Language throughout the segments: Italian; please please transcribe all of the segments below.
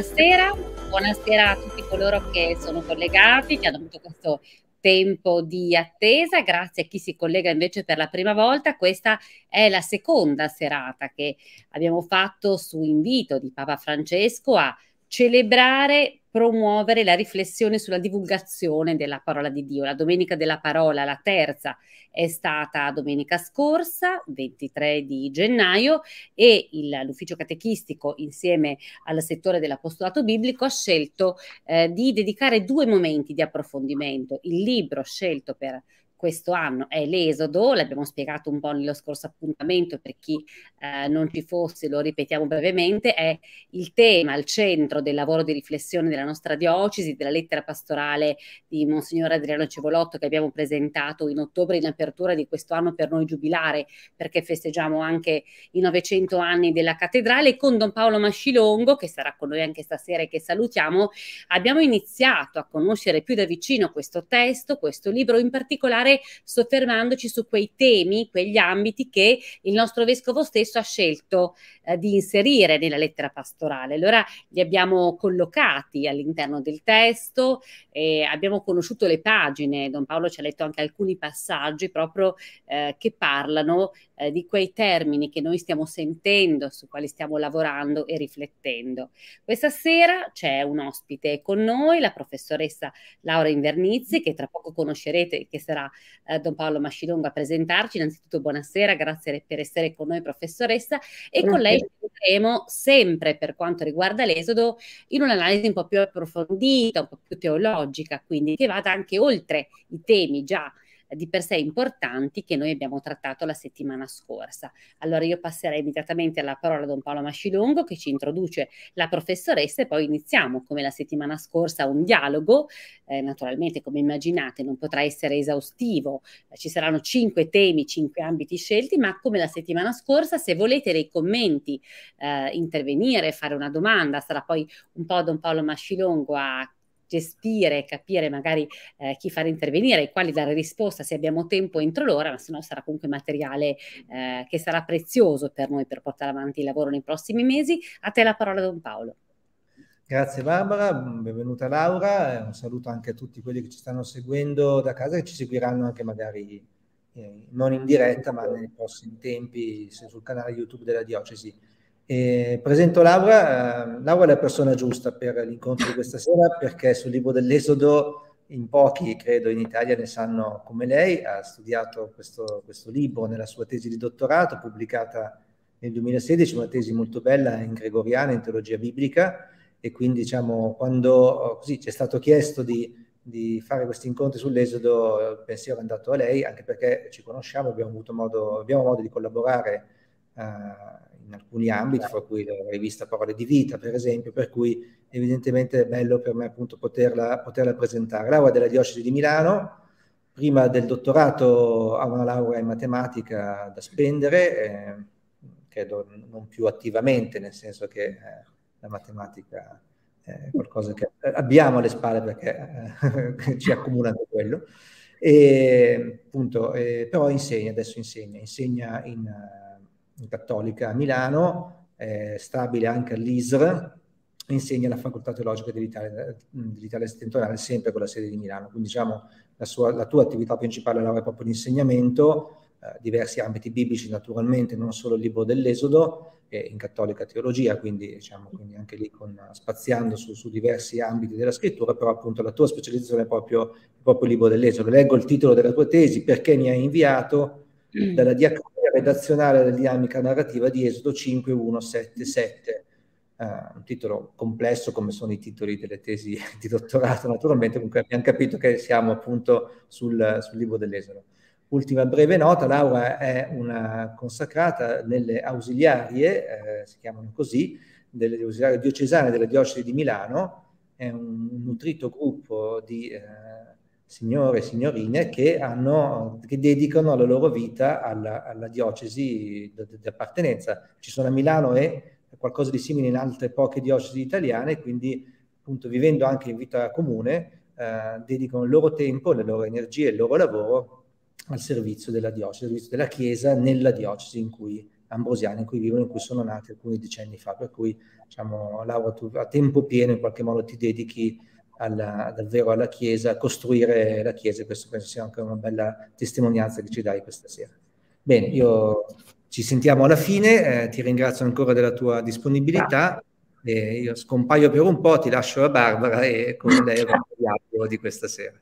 Buonasera, buonasera a tutti coloro che sono collegati, che hanno avuto questo tempo di attesa. Grazie a chi si collega invece per la prima volta. Questa è la seconda serata che abbiamo fatto su invito di Papa Francesco a celebrare promuovere la riflessione sulla divulgazione della parola di Dio. La Domenica della Parola, la terza, è stata domenica scorsa, 23 di gennaio, e il, l'ufficio catechistico, insieme al settore dell'apostolato biblico, ha scelto eh, di dedicare due momenti di approfondimento. Il libro scelto per questo anno è l'esodo, l'abbiamo spiegato un po' nello scorso appuntamento per chi eh, non ci fosse, lo ripetiamo brevemente, è il tema al centro del lavoro di riflessione della nostra diocesi, della lettera pastorale di Monsignor Adriano Cevolotto che abbiamo presentato in ottobre in apertura di questo anno per noi giubilare, perché festeggiamo anche i 900 anni della cattedrale, con Don Paolo Mascilongo, che sarà con noi anche stasera e che salutiamo, abbiamo iniziato a conoscere più da vicino questo testo, questo libro, in particolare parlare soffermandoci su quei temi, quegli ambiti che il nostro vescovo stesso ha scelto eh, di inserire nella lettera pastorale. Allora li abbiamo collocati all'interno del testo, eh, abbiamo conosciuto le pagine, Don Paolo ci ha letto anche alcuni passaggi proprio eh, che parlano eh, di quei termini che noi stiamo sentendo, su quali stiamo lavorando e riflettendo. Questa sera c'è un ospite con noi, la professoressa Laura Invernizzi, che tra poco conoscerete, che sarà eh, Don Paolo Mascidongo a presentarci. Innanzitutto buonasera, grazie per essere con noi professoressa e grazie. con lei vedremo sempre per quanto riguarda l'esodo in un'analisi un po' più approfondita, un po' più teologica, quindi che vada anche oltre i temi già di per sé importanti che noi abbiamo trattato la settimana scorsa. Allora io passerei immediatamente alla parola a Don Paolo Mascilongo che ci introduce la professoressa e poi iniziamo come la settimana scorsa un dialogo, eh, naturalmente come immaginate non potrà essere esaustivo, eh, ci saranno cinque temi, cinque ambiti scelti, ma come la settimana scorsa se volete dei commenti, eh, intervenire, fare una domanda, sarà poi un po' Don Paolo Mascilongo a gestire, capire magari eh, chi fare intervenire, ai quali dare risposta se abbiamo tempo entro l'ora, ma se no sarà comunque materiale eh, che sarà prezioso per noi per portare avanti il lavoro nei prossimi mesi. A te la parola Don Paolo. Grazie Barbara, benvenuta Laura, eh, un saluto anche a tutti quelli che ci stanno seguendo da casa e ci seguiranno anche magari eh, non in diretta ma nei prossimi tempi sul canale YouTube della Diocesi. E presento Laura, eh, Laura è la persona giusta per l'incontro di questa sera perché sul libro dell'Esodo in pochi, credo, in Italia ne sanno come lei, ha studiato questo, questo libro nella sua tesi di dottorato pubblicata nel 2016, una tesi molto bella in gregoriana, in teologia biblica, e quindi diciamo, quando eh, così, ci è stato chiesto di, di fare questi incontri sull'esodo, il pensiero è andato a lei, anche perché ci conosciamo, abbiamo avuto modo, abbiamo modo di collaborare eh, in alcuni ambiti, fra cui la rivista Parole di Vita, per esempio, per cui evidentemente è bello per me appunto poterla, poterla presentare. Laura della Diocesi di Milano, prima del dottorato ha una laurea in matematica da spendere, eh, credo non più attivamente, nel senso che eh, la matematica è qualcosa che abbiamo alle spalle perché eh, ci accomuna anche quello. E, appunto, eh, però insegna, adesso insegna, insegna in cattolica a Milano, è stabile anche all'ISR, insegna alla Facoltà Teologica dell'Italia, dell'Italia Settentrionale, sempre con la sede di Milano. Quindi diciamo la, sua, la tua attività principale è proprio l'insegnamento, eh, diversi ambiti biblici naturalmente, non solo il libro dell'Esodo, eh, in cattolica teologia, quindi, diciamo, quindi anche lì con, spaziando su, su, diversi ambiti della scrittura, però appunto la tua specializzazione è proprio, proprio il libro dell'Esodo. Leggo il titolo della tua tesi, perché mi hai inviato mm. dalla diaconia redazionale della dinamica narrativa di Esodo 5177, eh, un titolo complesso come sono i titoli delle tesi di dottorato naturalmente, comunque abbiamo capito che siamo appunto sul, sul libro dell'Esodo. Ultima breve nota, Laura è una consacrata nelle ausiliarie, eh, si chiamano così, delle ausiliarie diocesane della diocesi di Milano, è un nutrito gruppo di eh, signore e signorine che, hanno, che, dedicano la loro vita alla, alla diocesi di appartenenza. Ci sono a Milano e qualcosa di simile in altre poche diocesi italiane, quindi appunto vivendo anche in vita comune eh, dedicano il loro tempo, le loro energie, il loro lavoro al servizio della diocesi, al servizio della Chiesa nella diocesi in cui ambrosiana, in cui vivono, in cui sono nati alcuni decenni fa, per cui diciamo, Laura, tu a tempo pieno in qualche modo ti dedichi alla, davvero alla Chiesa, a costruire la Chiesa, e questo penso sia anche una bella testimonianza che ci dai questa sera. Bene, io ci sentiamo alla fine, eh, ti ringrazio ancora della tua disponibilità, eh, io scompaio per un po', ti lascio a Barbara e con lei il avremo di questa sera.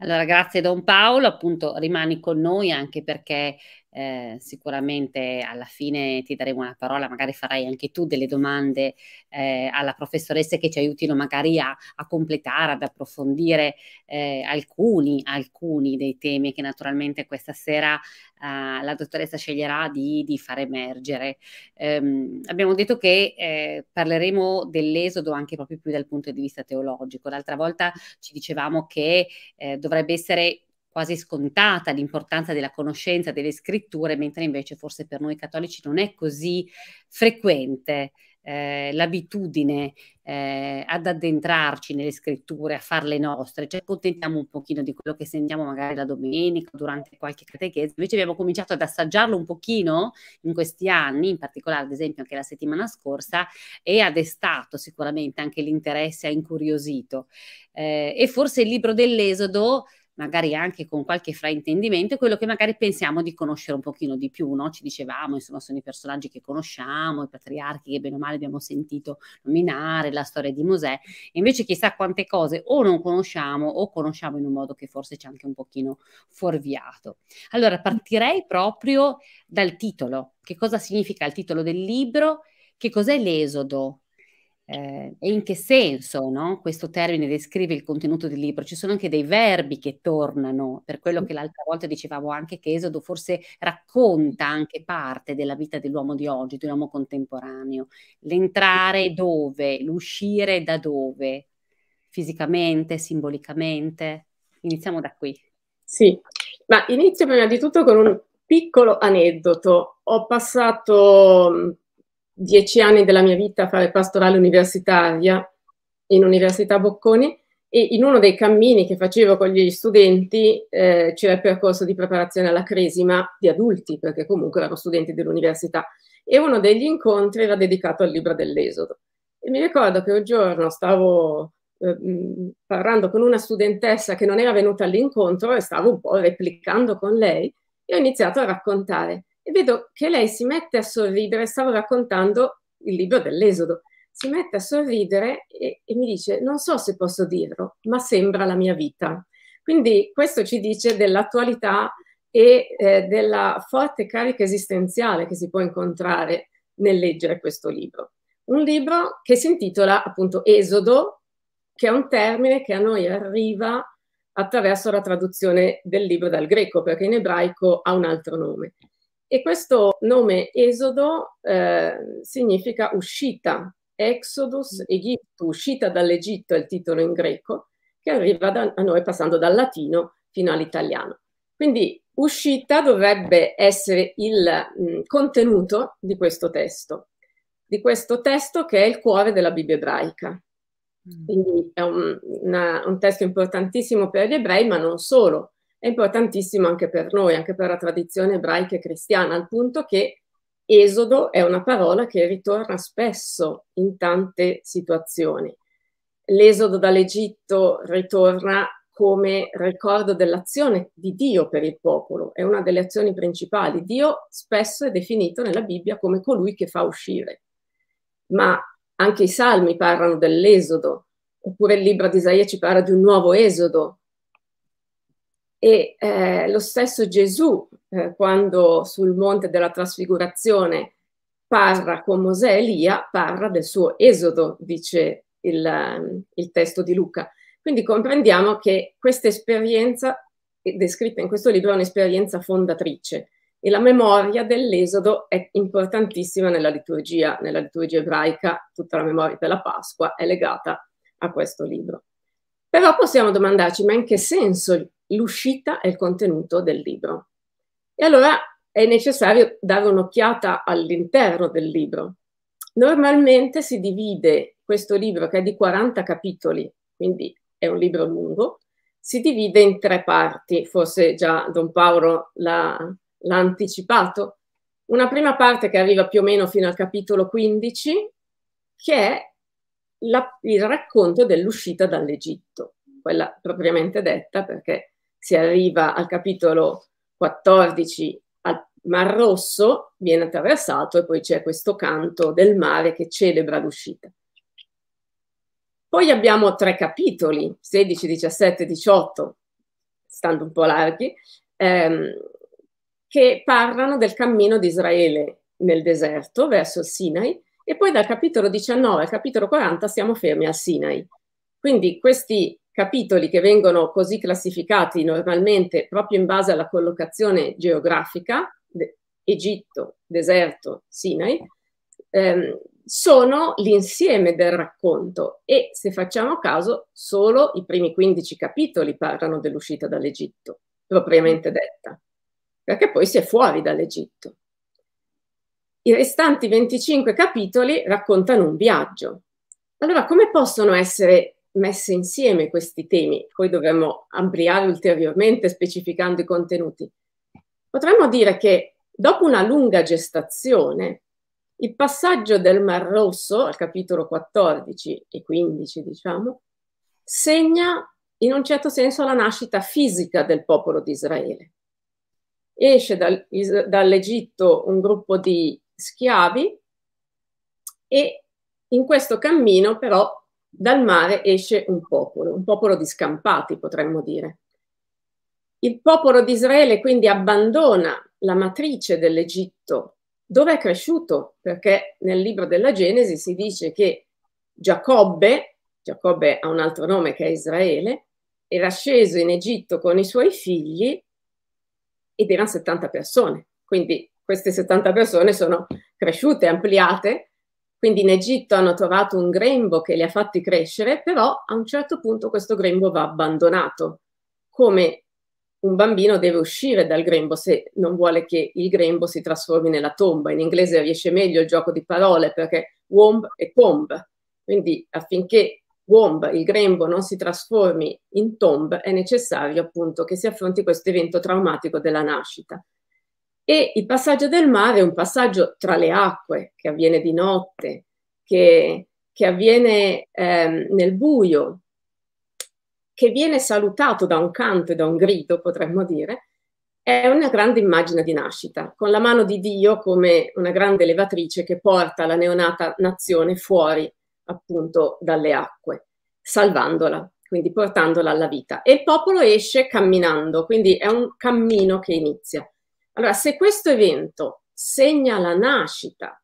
Allora, grazie Don Paolo, appunto rimani con noi anche perché eh, sicuramente alla fine ti daremo la parola, magari farai anche tu delle domande eh, alla professoressa che ci aiutino magari a, a completare, ad approfondire eh, alcuni, alcuni, dei temi che naturalmente questa sera eh, la dottoressa sceglierà di, di far emergere. Ehm, abbiamo detto che eh, parleremo dell'esodo anche proprio più dal punto di vista teologico. L'altra volta ci dicevamo che eh, dovrebbe essere quasi scontata l'importanza della conoscenza delle scritture, mentre invece forse per noi cattolici non è così frequente eh, l'abitudine eh, ad addentrarci nelle scritture, a farle nostre, ci cioè, accontentiamo un pochino di quello che sentiamo magari la domenica durante qualche catechesi, invece abbiamo cominciato ad assaggiarlo un pochino in questi anni, in particolare ad esempio anche la settimana scorsa, e ha destato sicuramente anche l'interesse, ha incuriosito. Eh, e forse il libro dell'Esodo magari anche con qualche fraintendimento, quello che magari pensiamo di conoscere un pochino di più, no? Ci dicevamo, insomma, sono i personaggi che conosciamo, i patriarchi che bene o male abbiamo sentito nominare, la storia di Mosè, e invece chissà quante cose o non conosciamo o conosciamo in un modo che forse c'è anche un pochino fuorviato. Allora, partirei proprio dal titolo. Che cosa significa il titolo del libro? Che cos'è l'esodo? Eh, e in che senso no? questo termine descrive il contenuto del libro? Ci sono anche dei verbi che tornano, per quello che l'altra volta dicevamo anche che Esodo forse racconta anche parte della vita dell'uomo di oggi, dell'uomo contemporaneo. L'entrare dove, l'uscire da dove, fisicamente, simbolicamente. Iniziamo da qui. Sì, ma inizio prima di tutto con un piccolo aneddoto. Ho passato dieci anni della mia vita a fare pastorale universitaria in Università Bocconi e in uno dei cammini che facevo con gli studenti eh, c'era il percorso di preparazione alla cresima di adulti, perché comunque erano studenti dell'università, e uno degli incontri era dedicato al libro dell'Esodo. E mi ricordo che un giorno stavo eh, mm, parlando con una studentessa che non era venuta all'incontro e stavo un po' replicando con lei e ho iniziato a raccontare e vedo che lei si mette a sorridere, stavo raccontando il libro dell'Esodo, si mette a sorridere e, e mi dice, non so se posso dirlo, ma sembra la mia vita. Quindi questo ci dice dell'attualità e eh, della forte carica esistenziale che si può incontrare nel leggere questo libro. Un libro che si intitola appunto Esodo, che è un termine che a noi arriva attraverso la traduzione del libro dal greco, perché in ebraico ha un altro nome. E questo nome Esodo eh, significa uscita, Exodus mm. Egitto, uscita dall'Egitto è il titolo in greco, che arriva da, a noi passando dal latino fino all'italiano. Quindi uscita dovrebbe essere il mh, mm, contenuto di questo testo, di questo testo che è il cuore della Bibbia ebraica. Mm. Quindi è un, una, un testo importantissimo per gli ebrei, ma non solo è importantissimo anche per noi, anche per la tradizione ebraica e cristiana, al punto che esodo è una parola che ritorna spesso in tante situazioni. L'esodo dall'Egitto ritorna come ricordo dell'azione di Dio per il popolo, è una delle azioni principali. Dio spesso è definito nella Bibbia come colui che fa uscire, ma anche i salmi parlano dell'esodo, oppure il libro di Isaia ci parla di un nuovo esodo, e eh, lo stesso Gesù, eh, quando sul monte della trasfigurazione parla con Mosè e Elia, parla del suo esodo, dice il, il testo di Luca. Quindi comprendiamo che questa esperienza eh, descritta in questo libro è un'esperienza fondatrice e la memoria dell'esodo è importantissima nella liturgia, nella liturgia ebraica, tutta la memoria della Pasqua è legata a questo libro. Però possiamo domandarci, ma in che senso l'uscita e il contenuto del libro. E allora è necessario dare un'occhiata all'interno del libro. Normalmente si divide questo libro, che è di 40 capitoli, quindi è un libro lungo, si divide in tre parti, forse già Don Paolo l'ha, l'ha anticipato. Una prima parte che arriva più o meno fino al capitolo 15, che è la, il racconto dell'uscita dall'Egitto, quella propriamente detta, perché si arriva al capitolo 14 al Mar Rosso, viene attraversato e poi c'è questo canto del mare che celebra l'uscita. Poi abbiamo tre capitoli, 16, 17, 18, stando un po' larghi, ehm, che parlano del cammino di Israele nel deserto verso il Sinai e poi dal capitolo 19 al capitolo 40 siamo fermi al Sinai. Quindi questi capitoli che vengono così classificati normalmente proprio in base alla collocazione geografica, Egitto, deserto, Sinai, ehm, sono l'insieme del racconto e se facciamo caso solo i primi 15 capitoli parlano dell'uscita dall'Egitto, propriamente detta, perché poi si è fuori dall'Egitto. I restanti 25 capitoli raccontano un viaggio. Allora come possono essere messe insieme questi temi, poi dovremmo ampliare ulteriormente specificando i contenuti, potremmo dire che dopo una lunga gestazione, il passaggio del Mar Rosso al capitolo 14 e 15, diciamo, segna in un certo senso la nascita fisica del popolo di Israele. Esce dal, dall'Egitto un gruppo di schiavi e in questo cammino però dal mare esce un popolo, un popolo di scampati potremmo dire. Il popolo di Israele quindi abbandona la matrice dell'Egitto dove è cresciuto, perché nel libro della Genesi si dice che Giacobbe, Giacobbe ha un altro nome che è Israele, era sceso in Egitto con i suoi figli ed erano 70 persone, quindi queste 70 persone sono cresciute, ampliate quindi in Egitto hanno trovato un grembo che li ha fatti crescere, però a un certo punto questo grembo va abbandonato. Come un bambino deve uscire dal grembo se non vuole che il grembo si trasformi nella tomba. In inglese riesce meglio il gioco di parole perché womb è tomb. Quindi affinché womb, il grembo, non si trasformi in tomb, è necessario appunto che si affronti questo evento traumatico della nascita. E il passaggio del mare è un passaggio tra le acque che avviene di notte, che, che avviene ehm, nel buio, che viene salutato da un canto e da un grido, potremmo dire, è una grande immagine di nascita, con la mano di Dio come una grande levatrice che porta la neonata nazione fuori appunto dalle acque, salvandola, quindi portandola alla vita. E il popolo esce camminando, quindi è un cammino che inizia. Allora, se questo evento segna la nascita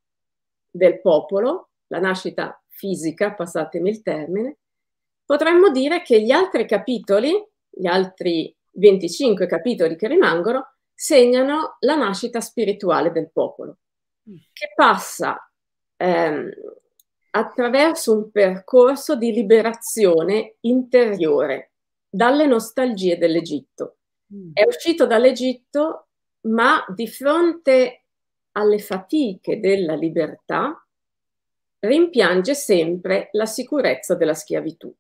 del popolo, la nascita fisica, passatemi il termine, potremmo dire che gli altri capitoli, gli altri 25 capitoli che rimangono, segnano la nascita spirituale del popolo, mm. che passa ehm, attraverso un percorso di liberazione interiore dalle nostalgie dell'Egitto. Mm. È uscito dall'Egitto ma di fronte alle fatiche della libertà rimpiange sempre la sicurezza della schiavitù.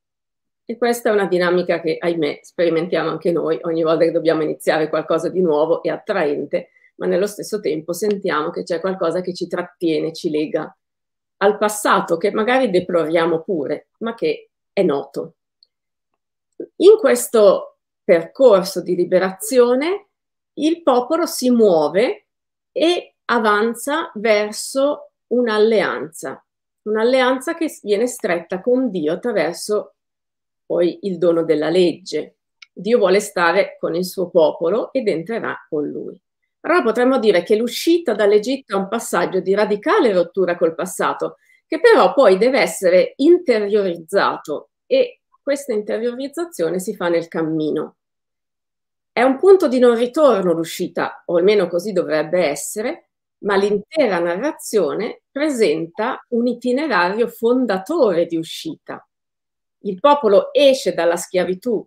E questa è una dinamica che, ahimè, sperimentiamo anche noi ogni volta che dobbiamo iniziare qualcosa di nuovo e attraente, ma nello stesso tempo sentiamo che c'è qualcosa che ci trattiene, ci lega al passato, che magari deploriamo pure, ma che è noto. In questo percorso di liberazione il popolo si muove e avanza verso un'alleanza, un'alleanza che viene stretta con Dio attraverso poi il dono della legge. Dio vuole stare con il suo popolo ed entrerà con lui. Allora potremmo dire che l'uscita dall'Egitto è un passaggio di radicale rottura col passato, che però poi deve essere interiorizzato e questa interiorizzazione si fa nel cammino. È un punto di non ritorno l'uscita, o almeno così dovrebbe essere, ma l'intera narrazione presenta un itinerario fondatore di uscita. Il popolo esce dalla schiavitù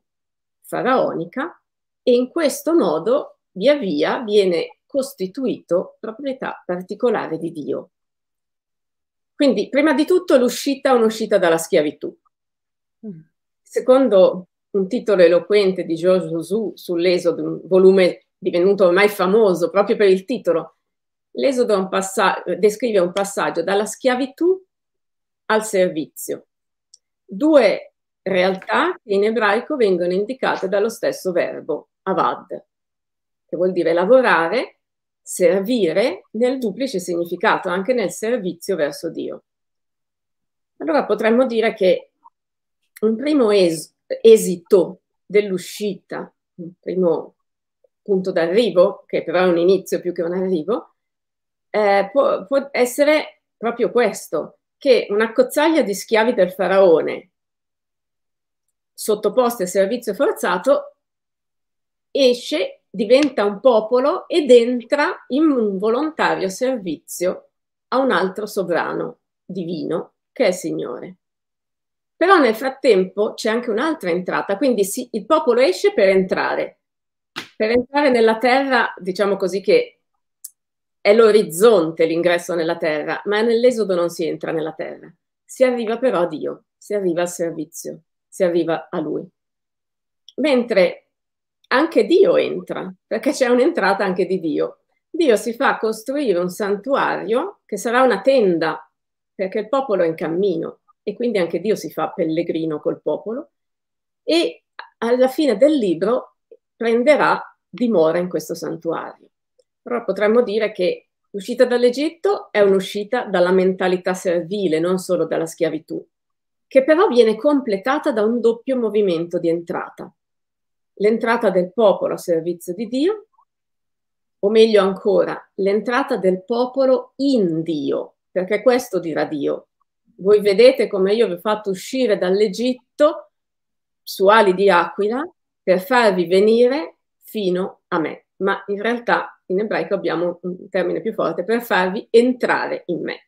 faraonica e in questo modo via via viene costituito proprietà particolare di Dio. Quindi, prima di tutto, l'uscita è un'uscita dalla schiavitù. Mm. Secondo un titolo eloquente di Georges Rousseau sull'Esodo, un volume divenuto ormai famoso proprio per il titolo. L'Esodo un descrive un passaggio dalla schiavitù al servizio, due realtà che in ebraico vengono indicate dallo stesso verbo, avad, che vuol dire lavorare, servire nel duplice significato, anche nel servizio verso Dio. Allora potremmo dire che un primo es esito dell'uscita, il primo punto d'arrivo, che però è un inizio più che un arrivo, eh, può, può essere proprio questo, che una cozzaglia di schiavi del faraone sottoposti a servizio forzato esce, diventa un popolo ed entra in un volontario servizio a un altro sovrano divino che è il Signore. Però nel frattempo c'è anche un'altra entrata, quindi si, il popolo esce per entrare, per entrare nella terra, diciamo così che è l'orizzonte l'ingresso nella terra, ma nell'esodo non si entra nella terra. Si arriva però a Dio, si arriva al servizio, si arriva a Lui. Mentre anche Dio entra, perché c'è un'entrata anche di Dio. Dio si fa costruire un santuario che sarà una tenda, perché il popolo è in cammino e quindi anche Dio si fa pellegrino col popolo e alla fine del libro prenderà dimora in questo santuario. Però potremmo dire che l'uscita dall'Egitto è un'uscita dalla mentalità servile, non solo dalla schiavitù, che però viene completata da un doppio movimento di entrata. L'entrata del popolo a servizio di Dio, o meglio ancora, l'entrata del popolo in Dio, perché questo dirà Dio, voi vedete come io vi ho fatto uscire dall'Egitto su ali di aquila per farvi venire fino a me. Ma in realtà in ebraico abbiamo un termine più forte, per farvi entrare in me.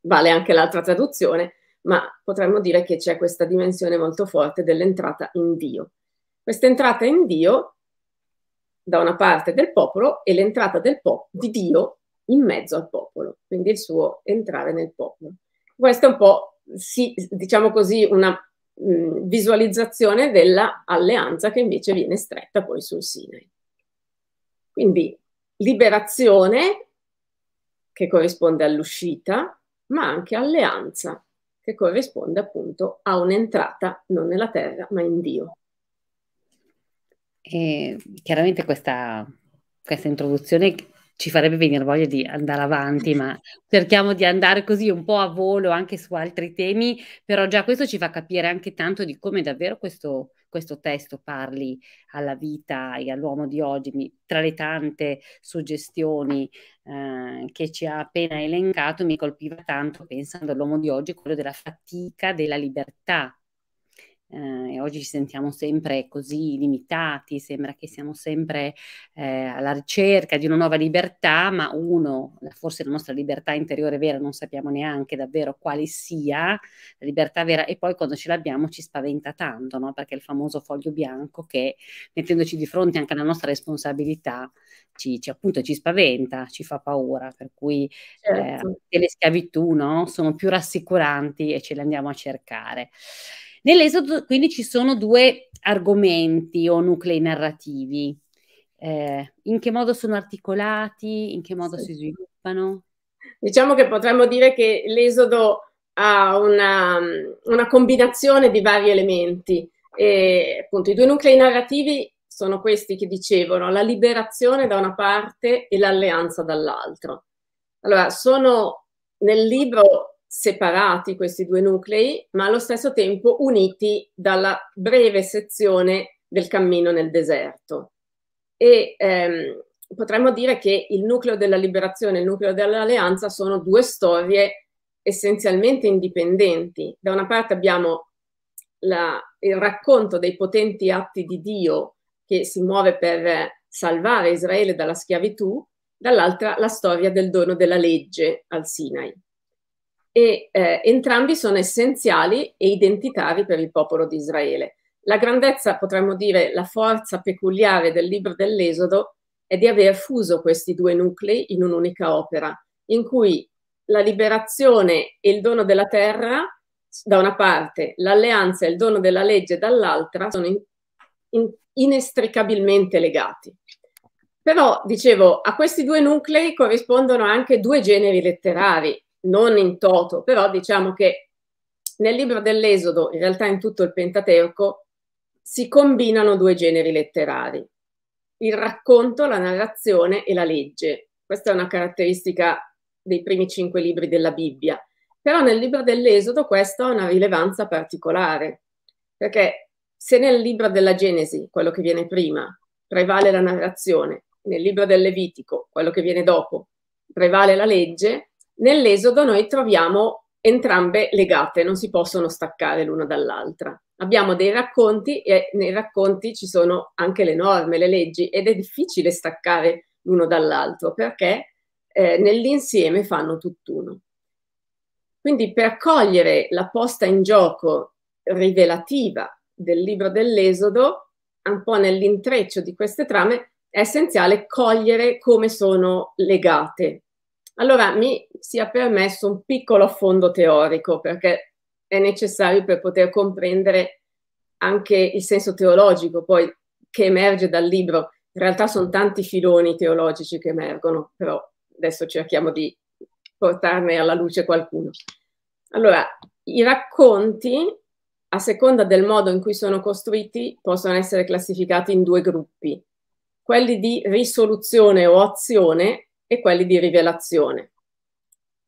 Vale anche l'altra traduzione, ma potremmo dire che c'è questa dimensione molto forte dell'entrata in Dio. Questa entrata in Dio da una parte del popolo e l'entrata del po- di Dio in mezzo al popolo, quindi il suo entrare nel popolo. Questa è un po', sì, diciamo così, una mh, mm, visualizzazione dell'alleanza che invece viene stretta poi sul Sinai. Quindi liberazione che corrisponde all'uscita, ma anche alleanza che corrisponde appunto a un'entrata non nella terra ma in Dio. E chiaramente questa, questa introduzione ci farebbe venire voglia di andare avanti, ma cerchiamo di andare così un po' a volo anche su altri temi, però già questo ci fa capire anche tanto di come davvero questo, questo testo parli alla vita e all'uomo di oggi. tra le tante suggestioni eh, che ci ha appena elencato, mi colpiva tanto pensando all'uomo di oggi quello della fatica, della libertà, eh, oggi ci sentiamo sempre così limitati, sembra che siamo sempre eh, alla ricerca di una nuova libertà, ma uno, forse la nostra libertà interiore vera non sappiamo neanche davvero quale sia la libertà vera e poi quando ce l'abbiamo ci spaventa tanto, no? perché il famoso foglio bianco che mettendoci di fronte anche alla nostra responsabilità ci, ci, appunto, ci spaventa, ci fa paura, per cui eh, certo. eh, le schiavitù no? sono più rassicuranti e ce le andiamo a cercare. Nell'esodo quindi ci sono due argomenti o nuclei narrativi. Eh, in che modo sono articolati? In che modo sì. si sviluppano? Diciamo che potremmo dire che l'esodo ha una, una combinazione di vari elementi. E, appunto, I due nuclei narrativi sono questi che dicevano la liberazione da una parte e l'alleanza dall'altra. Allora, sono nel libro separati questi due nuclei, ma allo stesso tempo uniti dalla breve sezione del cammino nel deserto. E ehm, potremmo dire che il nucleo della liberazione e il nucleo dell'alleanza sono due storie essenzialmente indipendenti. Da una parte abbiamo la, il racconto dei potenti atti di Dio che si muove per salvare Israele dalla schiavitù, dall'altra la storia del dono della legge al Sinai e eh, entrambi sono essenziali e identitari per il popolo di Israele. La grandezza, potremmo dire, la forza peculiare del libro dell'Esodo è di aver fuso questi due nuclei in un'unica opera, in cui la liberazione e il dono della terra da una parte, l'alleanza e il dono della legge dall'altra sono in, in, inestricabilmente legati. Però, dicevo, a questi due nuclei corrispondono anche due generi letterari non in toto, però diciamo che nel libro dell'Esodo, in realtà in tutto il Pentateuco, si combinano due generi letterari, il racconto, la narrazione e la legge. Questa è una caratteristica dei primi cinque libri della Bibbia. Però nel libro dell'Esodo questo ha una rilevanza particolare, perché se nel libro della Genesi, quello che viene prima, prevale la narrazione, nel libro del Levitico, quello che viene dopo, prevale la legge, Nell'Esodo noi troviamo entrambe legate, non si possono staccare l'una dall'altra. Abbiamo dei racconti e nei racconti ci sono anche le norme, le leggi ed è difficile staccare l'uno dall'altro perché eh, nell'insieme fanno tutt'uno. Quindi per cogliere la posta in gioco rivelativa del libro dell'Esodo, un po' nell'intreccio di queste trame, è essenziale cogliere come sono legate allora, mi sia permesso un piccolo affondo teorico, perché è necessario per poter comprendere anche il senso teologico poi che emerge dal libro. In realtà sono tanti filoni teologici che emergono, però adesso cerchiamo di portarne alla luce qualcuno. Allora, i racconti, a seconda del modo in cui sono costruiti, possono essere classificati in due gruppi. Quelli di risoluzione o azione e quelli di rivelazione.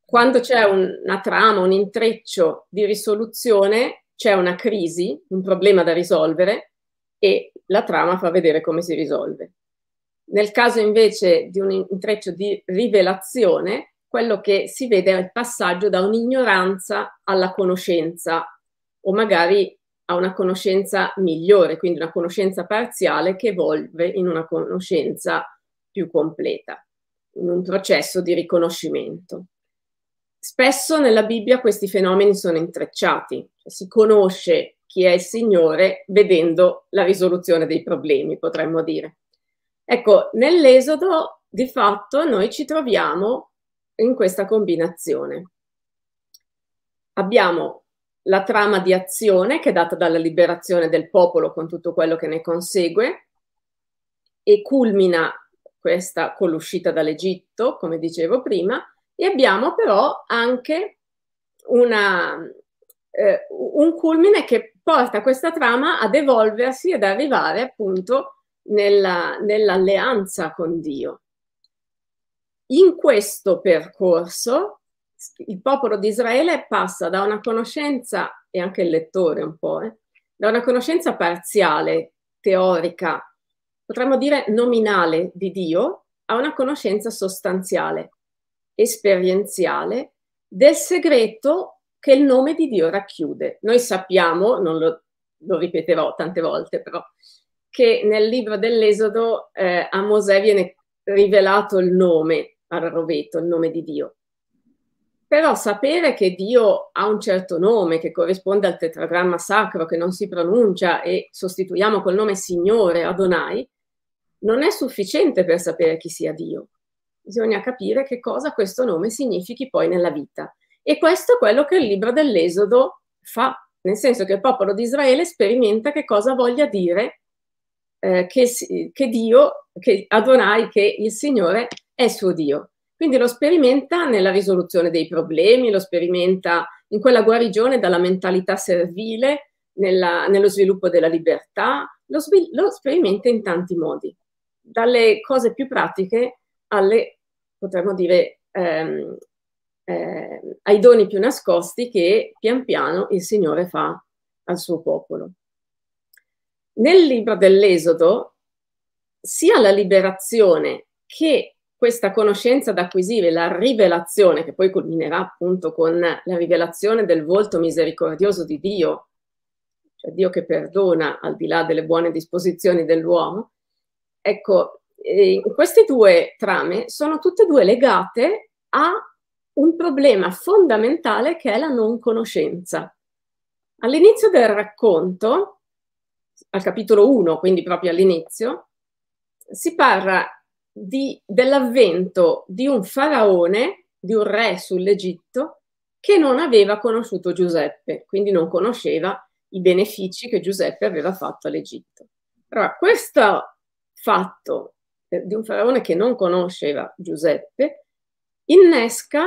Quando c'è una trama, un intreccio di risoluzione, c'è una crisi, un problema da risolvere e la trama fa vedere come si risolve. Nel caso invece di un intreccio di rivelazione, quello che si vede è il passaggio da un'ignoranza alla conoscenza o magari a una conoscenza migliore, quindi una conoscenza parziale che evolve in una conoscenza più completa un processo di riconoscimento. Spesso nella Bibbia questi fenomeni sono intrecciati, cioè si conosce chi è il Signore vedendo la risoluzione dei problemi, potremmo dire. Ecco, nell'Esodo di fatto noi ci troviamo in questa combinazione. Abbiamo la trama di azione che è data dalla liberazione del popolo con tutto quello che ne consegue e culmina questa con l'uscita dall'Egitto, come dicevo prima, e abbiamo però anche una, eh, un culmine che porta questa trama ad evolversi ed arrivare appunto nella, nell'alleanza con Dio. In questo percorso il popolo di Israele passa da una conoscenza, e anche il lettore un po', eh, da una conoscenza parziale, teorica, potremmo dire nominale di Dio a una conoscenza sostanziale, esperienziale, del segreto che il nome di Dio racchiude. Noi sappiamo, non lo, lo ripeterò tante volte però, che nel libro dell'Esodo eh, a Mosè viene rivelato il nome al roveto, il nome di Dio. Però sapere che Dio ha un certo nome che corrisponde al tetragramma sacro che non si pronuncia e sostituiamo col nome Signore Adonai, non è sufficiente per sapere chi sia Dio. Bisogna capire che cosa questo nome significhi poi nella vita. E questo è quello che il libro dell'Esodo fa, nel senso che il popolo di Israele sperimenta che cosa voglia dire eh, che, che, Dio, che Adonai, che il Signore è suo Dio. Quindi lo sperimenta nella risoluzione dei problemi, lo sperimenta in quella guarigione dalla mentalità servile, nella, nello sviluppo della libertà, lo, lo sperimenta in tanti modi dalle cose più pratiche alle, potremmo dire, ehm, eh, ai doni più nascosti che pian piano il Signore fa al suo popolo. Nel libro dell'Esodo, sia la liberazione che questa conoscenza da acquisire, la rivelazione, che poi culminerà appunto con la rivelazione del volto misericordioso di Dio, cioè Dio che perdona al di là delle buone disposizioni dell'uomo, Ecco, eh, queste due trame sono tutte e due legate a un problema fondamentale che è la non conoscenza. All'inizio del racconto, al capitolo 1, quindi proprio all'inizio, si parla di, dell'avvento di un faraone, di un re sull'Egitto, che non aveva conosciuto Giuseppe, quindi non conosceva i benefici che Giuseppe aveva fatto all'Egitto. Allora, questo fatto eh, di un faraone che non conosceva Giuseppe, innesca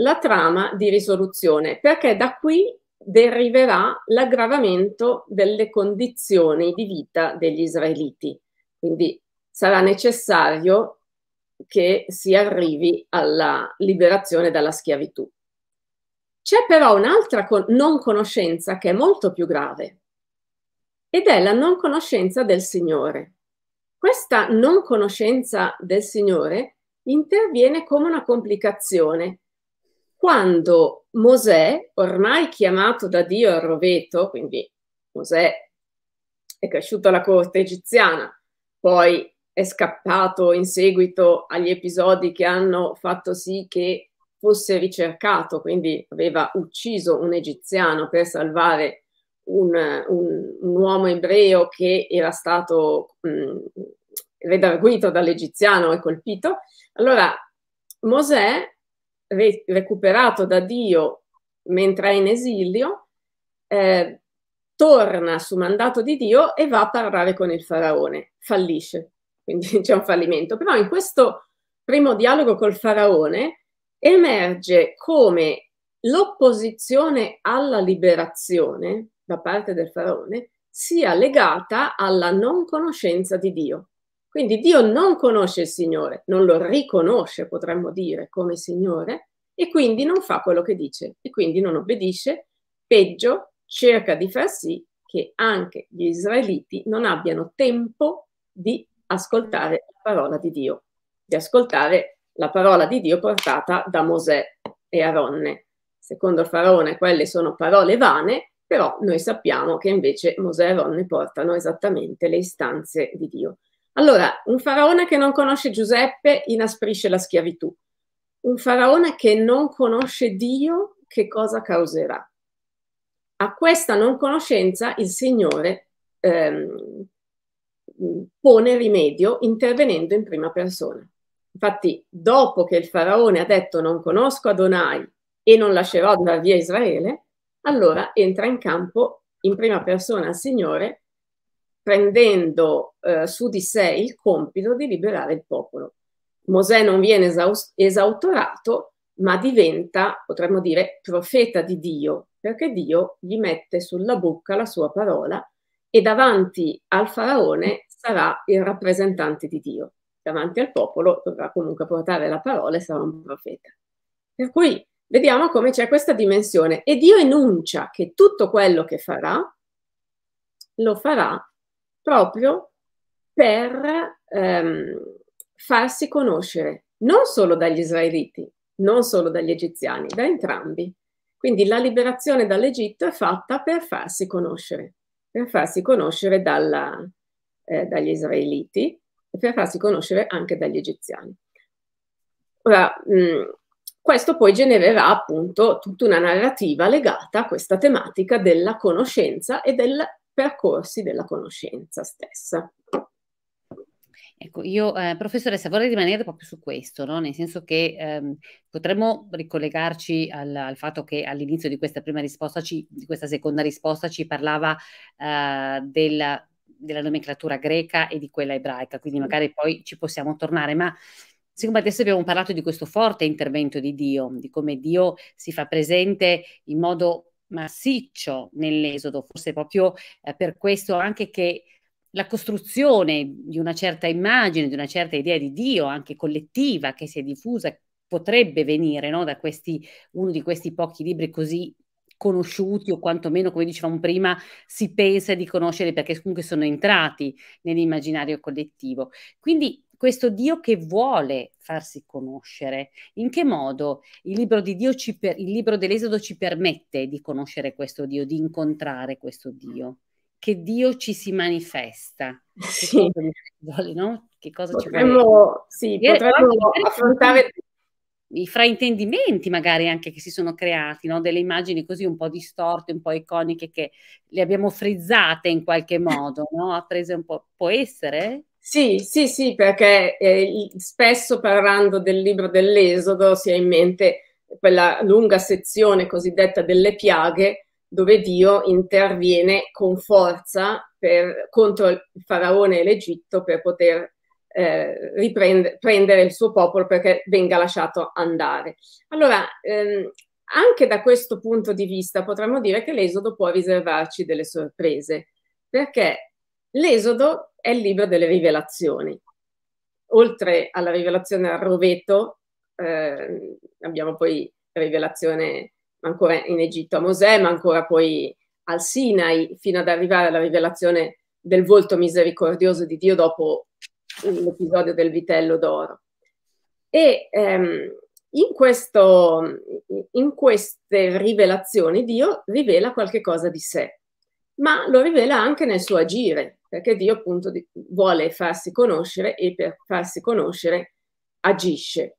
la trama di risoluzione, perché da qui deriverà l'aggravamento delle condizioni di vita degli israeliti. Quindi sarà necessario che si arrivi alla liberazione dalla schiavitù. C'è però un'altra con non conoscenza che è molto più grave ed è la non conoscenza del Signore. Questa non conoscenza del Signore interviene come una complicazione. Quando Mosè, ormai chiamato da Dio al roveto, quindi Mosè è cresciuto alla corte egiziana, poi è scappato in seguito agli episodi che hanno fatto sì che fosse ricercato, quindi aveva ucciso un egiziano per salvare un, un, un uomo ebreo che era stato mh, mm, redarguito dall'egiziano e colpito. Allora Mosè, re, recuperato da Dio mentre è in esilio, eh, torna su mandato di Dio e va a parlare con il faraone. Fallisce, quindi c'è un fallimento. Però in questo primo dialogo col faraone emerge come l'opposizione alla liberazione da parte del faraone sia legata alla non conoscenza di Dio. Quindi Dio non conosce il Signore, non lo riconosce, potremmo dire, come Signore, e quindi non fa quello che dice, e quindi non obbedisce, peggio cerca di far sì che anche gli israeliti non abbiano tempo di ascoltare la parola di Dio, di ascoltare la parola di Dio portata da Mosè e Aronne. Secondo il faraone quelle sono parole vane, però noi sappiamo che invece Mosè e Ronne portano esattamente le istanze di Dio. Allora, un faraone che non conosce Giuseppe inasprisce la schiavitù. Un faraone che non conosce Dio, che cosa causerà? A questa non conoscenza il Signore ehm, pone rimedio intervenendo in prima persona. Infatti, dopo che il faraone ha detto non conosco Adonai e non lascerò andare via Israele, allora entra in campo in prima persona il Signore prendendo eh, su di sé il compito di liberare il popolo. Mosè non viene esautorato, ma diventa, potremmo dire, profeta di Dio, perché Dio gli mette sulla bocca la sua parola e davanti al faraone sarà il rappresentante di Dio. Davanti al popolo dovrà comunque portare la parola e sarà un profeta. Per cui vediamo come c'è questa dimensione. E Dio enuncia che tutto quello che farà, lo farà proprio per ehm, farsi conoscere non solo dagli israeliti, non solo dagli egiziani, da entrambi. Quindi la liberazione dall'Egitto è fatta per farsi conoscere, per farsi conoscere dalla, eh, dagli israeliti e per farsi conoscere anche dagli egiziani. Ora, mh, mm, questo poi genererà appunto tutta una narrativa legata a questa tematica della conoscenza e del percorsi della conoscenza stessa. Ecco, io, eh, professoressa, vorrei rimanere proprio su questo, no? nel senso che ehm, potremmo ricollegarci al, al fatto che all'inizio di questa prima risposta, ci, di questa seconda risposta, ci parlava eh, della, della nomenclatura greca e di quella ebraica, quindi magari poi ci possiamo tornare, ma Siccome adesso abbiamo parlato di questo forte intervento di Dio, di come Dio si fa presente in modo massiccio nell'esodo, forse proprio eh, per questo anche che la costruzione di una certa immagine, di una certa idea di Dio, anche collettiva, che si è diffusa, potrebbe venire no, da questi, uno di questi pochi libri così conosciuti o quantomeno, come dicevamo prima, si pensa di conoscere perché comunque sono entrati nell'immaginario collettivo. Quindi questo Dio che vuole farsi conoscere. In che modo il libro, di Dio ci per, il libro dell'Esodo ci permette di conoscere questo Dio, di incontrare questo Dio? Che Dio ci si manifesta. Sì. Che, no? che cosa potremmo, ci vuole? Sì, eh, potremmo affrontare i fraintendimenti magari anche che si sono creati, no? delle immagini così un po' distorte, un po' iconiche che le abbiamo frizzate in qualche modo, no? ha prese un po', può essere? Sì, sì, sì, perché eh, spesso parlando del libro dell'Esodo si ha in mente quella lunga sezione cosiddetta delle piaghe dove Dio interviene con forza per, contro il faraone e l'Egitto per poter eh, riprendere il suo popolo perché venga lasciato andare. Allora, ehm, anche da questo punto di vista potremmo dire che l'Esodo può riservarci delle sorprese, perché L'Esodo è il libro delle rivelazioni. Oltre alla rivelazione al roveto, eh, abbiamo poi rivelazione ancora in Egitto a Mosè, ma ancora poi al Sinai, fino ad arrivare alla rivelazione del volto misericordioso di Dio dopo l'episodio del vitello d'oro. E ehm, in, questo, in queste rivelazioni Dio rivela qualche cosa di sé ma lo rivela anche nel suo agire, perché Dio appunto vuole farsi conoscere e per farsi conoscere agisce.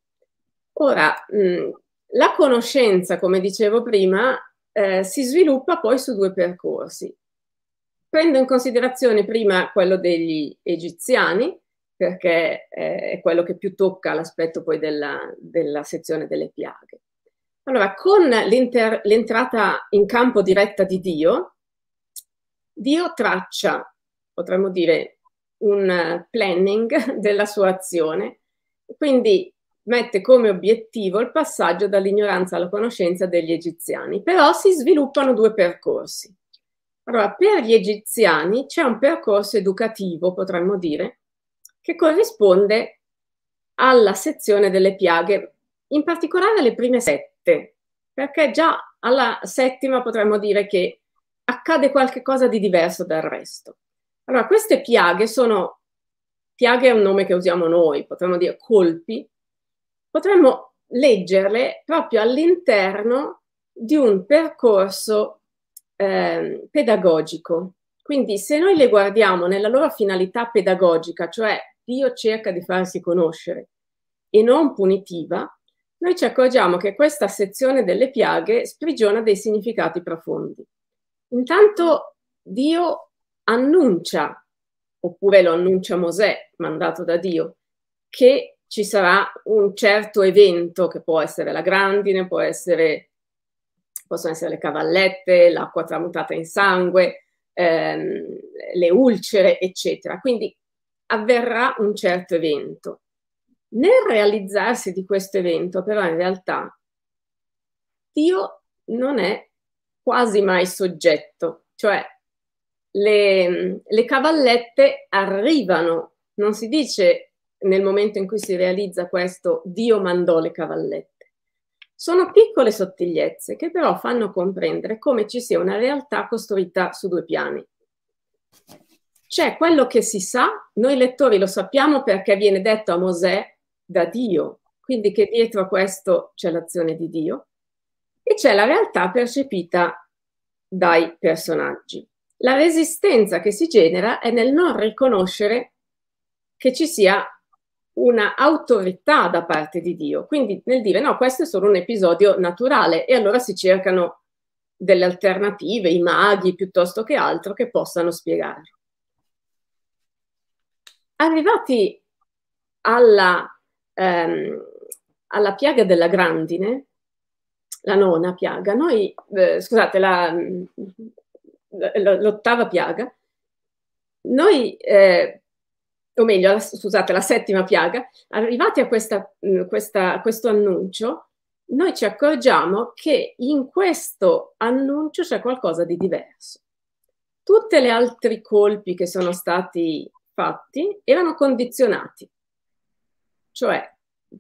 Ora, mh, mm, la conoscenza, come dicevo prima, eh, si sviluppa poi su due percorsi. Prendo in considerazione prima quello degli egiziani, perché eh, è quello che più tocca l'aspetto poi della, della sezione delle piaghe. Allora, con l'entrata in campo diretta di Dio, Dio traccia, potremmo dire, un planning della sua azione, quindi mette come obiettivo il passaggio dall'ignoranza alla conoscenza degli egiziani, però si sviluppano due percorsi. Allora, per gli egiziani c'è un percorso educativo, potremmo dire, che corrisponde alla sezione delle piaghe, in particolare alle prime sette, perché già alla settima potremmo dire che accade qualcosa di diverso dal resto. Allora, queste piaghe sono, piaghe è un nome che usiamo noi, potremmo dire colpi, potremmo leggerle proprio all'interno di un percorso eh, pedagogico. Quindi se noi le guardiamo nella loro finalità pedagogica, cioè Dio cerca di farsi conoscere e non punitiva, noi ci accorgiamo che questa sezione delle piaghe sprigiona dei significati profondi. Intanto Dio annuncia, oppure lo annuncia Mosè, mandato da Dio, che ci sarà un certo evento che può essere la grandine, può essere, possono essere le cavallette, l'acqua tramutata in sangue, ehm, le ulcere, eccetera. Quindi avverrà un certo evento. Nel realizzarsi di questo evento, però, in realtà, Dio non è quasi mai soggetto, cioè le, le cavallette arrivano, non si dice nel momento in cui si realizza questo Dio mandò le cavallette. Sono piccole sottigliezze che però fanno comprendere come ci sia una realtà costruita su due piani. C'è quello che si sa, noi lettori lo sappiamo perché viene detto a Mosè da Dio, quindi che dietro a questo c'è l'azione di Dio, e c'è la realtà percepita dai personaggi. La resistenza che si genera è nel non riconoscere che ci sia una autorità da parte di Dio, quindi nel dire no, questo è solo un episodio naturale e allora si cercano delle alternative, i maghi piuttosto che altro che possano spiegarlo. Arrivati alla, ehm, alla piaga della grandine, la nona piaga, noi, eh, scusate, mm, la, l'ottava piaga, noi, eh, o meglio, la, scusate, la settima piaga, arrivati a, questa, mm, questa, a questo annuncio, noi ci accorgiamo che in questo annuncio c'è qualcosa di diverso. Tutti gli altri colpi che sono stati fatti erano condizionati, cioè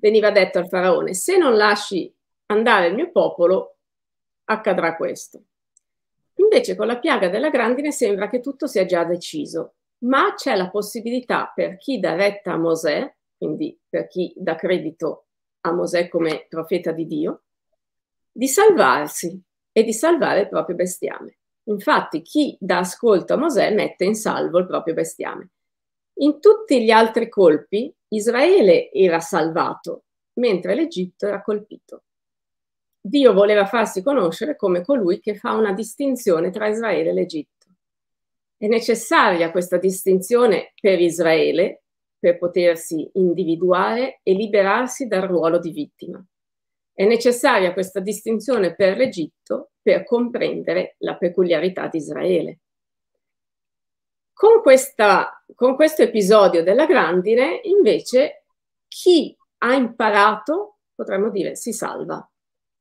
veniva detto al faraone, se non lasci andare il mio popolo, accadrà questo. Invece con la piaga della grandine sembra che tutto sia già deciso, ma c'è la possibilità per chi dà retta a Mosè, quindi per chi dà credito a Mosè come profeta di Dio, di salvarsi e di salvare il proprio bestiame. Infatti chi dà ascolto a Mosè mette in salvo il proprio bestiame. In tutti gli altri colpi Israele era salvato, mentre l'Egitto era colpito. Dio voleva farsi conoscere come colui che fa una distinzione tra Israele e l'Egitto. È necessaria questa distinzione per Israele per potersi individuare e liberarsi dal ruolo di vittima. È necessaria questa distinzione per l'Egitto per comprendere la peculiarità di Israele. Con, questa, con questo episodio della grandine, invece, chi ha imparato, potremmo dire, si salva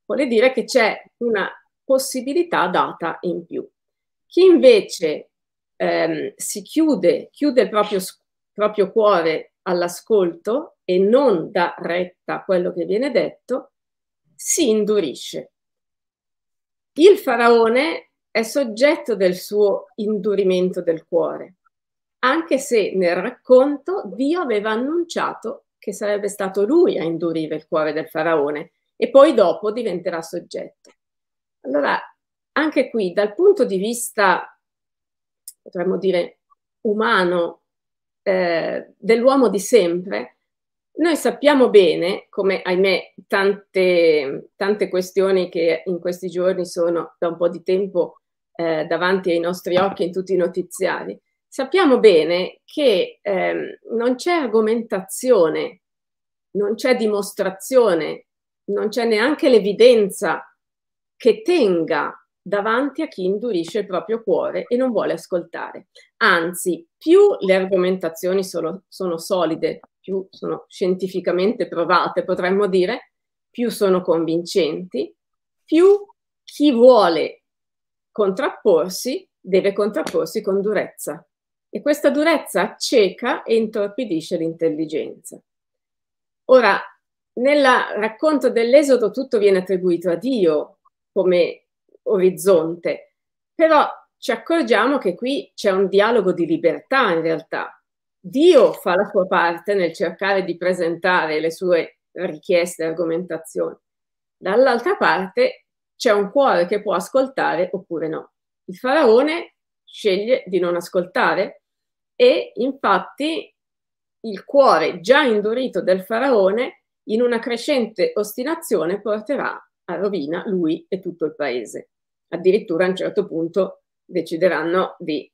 vuole dire che c'è una possibilità data in più. Chi invece ehm, si chiude, chiude il proprio, proprio cuore all'ascolto e non dà retta a quello che viene detto, si indurisce. Il faraone è soggetto del suo indurimento del cuore, anche se nel racconto Dio aveva annunciato che sarebbe stato lui a indurire il cuore del faraone, e poi dopo diventerà soggetto. Allora, anche qui, dal punto di vista, potremmo dire, umano eh, dell'uomo di sempre, noi sappiamo bene, come ahimè tante, tante, questioni che in questi giorni sono da un po' di tempo eh, davanti ai nostri occhi in tutti i notiziari, sappiamo bene che eh, non c'è argomentazione, non c'è dimostrazione non c'è neanche l'evidenza che tenga davanti a chi indurisce il proprio cuore e non vuole ascoltare. Anzi, più le argomentazioni sono, sono solide, più sono scientificamente provate, potremmo dire, più sono convincenti, più chi vuole contrapporsi deve contrapporsi con durezza. E questa durezza cieca e intorpidisce l'intelligenza. Ora, nel racconto dell'Esodo tutto viene attribuito a Dio come orizzonte, però ci accorgiamo che qui c'è un dialogo di libertà in realtà. Dio fa la sua parte nel cercare di presentare le sue richieste e argomentazioni. Dall'altra parte c'è un cuore che può ascoltare oppure no. Il faraone sceglie di non ascoltare e infatti il cuore già indurito del faraone in una crescente ostinazione porterà a rovina lui e tutto il paese. Addirittura a un certo punto decideranno di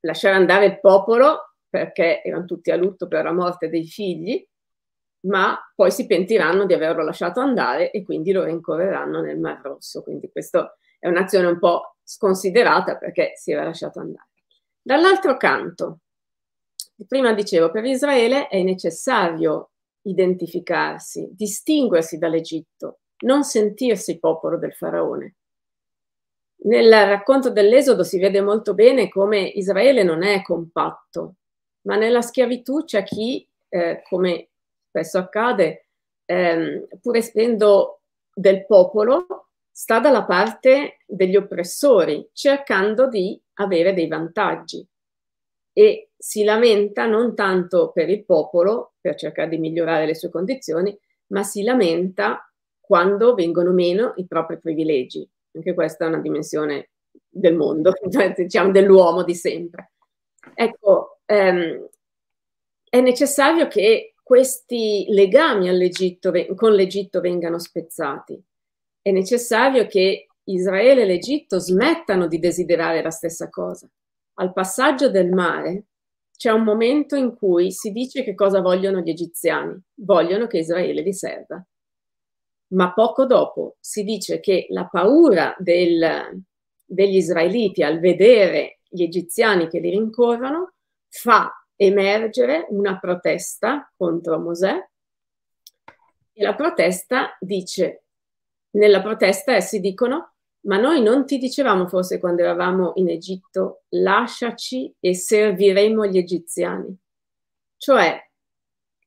lasciare andare il popolo perché erano tutti a lutto per la morte dei figli, ma poi si pentiranno di averlo lasciato andare e quindi lo rincorreranno nel Mar Rosso. Quindi questa è un'azione un po' sconsiderata perché si era lasciato andare. Dall'altro canto, prima dicevo, per Israele è necessario identificarsi, distinguersi dall'Egitto, non sentirsi popolo del faraone. Nel racconto dell'Esodo si vede molto bene come Israele non è compatto, ma nella schiavitù c'è chi, eh, come spesso accade, ehm, pur essendo del popolo, sta dalla parte degli oppressori, cercando di avere dei vantaggi. E si lamenta non tanto per il popolo, per cercare di migliorare le sue condizioni, ma si lamenta quando vengono meno i propri privilegi. Anche questa è una dimensione del mondo, cioè, diciamo dell'uomo di sempre. Ecco, ehm, è necessario che questi legami all'Egitto, con l'Egitto vengano spezzati. È necessario che Israele e l'Egitto smettano di desiderare la stessa cosa. Al passaggio del mare, c'è un momento in cui si dice che cosa vogliono gli egiziani, vogliono che Israele li serva. Ma poco dopo si dice che la paura del, degli israeliti al vedere gli egiziani che li rincorrono fa emergere una protesta contro Mosè e la protesta dice, nella protesta essi dicono ma noi non ti dicevamo forse quando eravamo in Egitto, lasciaci e serviremo gli egiziani. Cioè,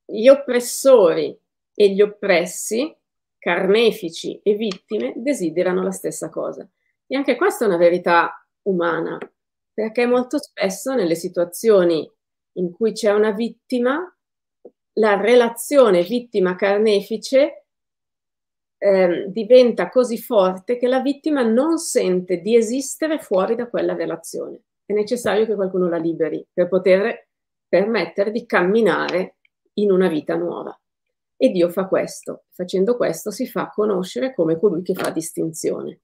gli oppressori e gli oppressi, carnefici e vittime, desiderano la stessa cosa. E anche questa è una verità umana, perché molto spesso nelle situazioni in cui c'è una vittima, la relazione vittima-carnefice è Ehm, diventa così forte che la vittima non sente di esistere fuori da quella relazione. È necessario che qualcuno la liberi per poter permettere di camminare in una vita nuova. E Dio fa questo. Facendo questo si fa conoscere come colui che fa distinzione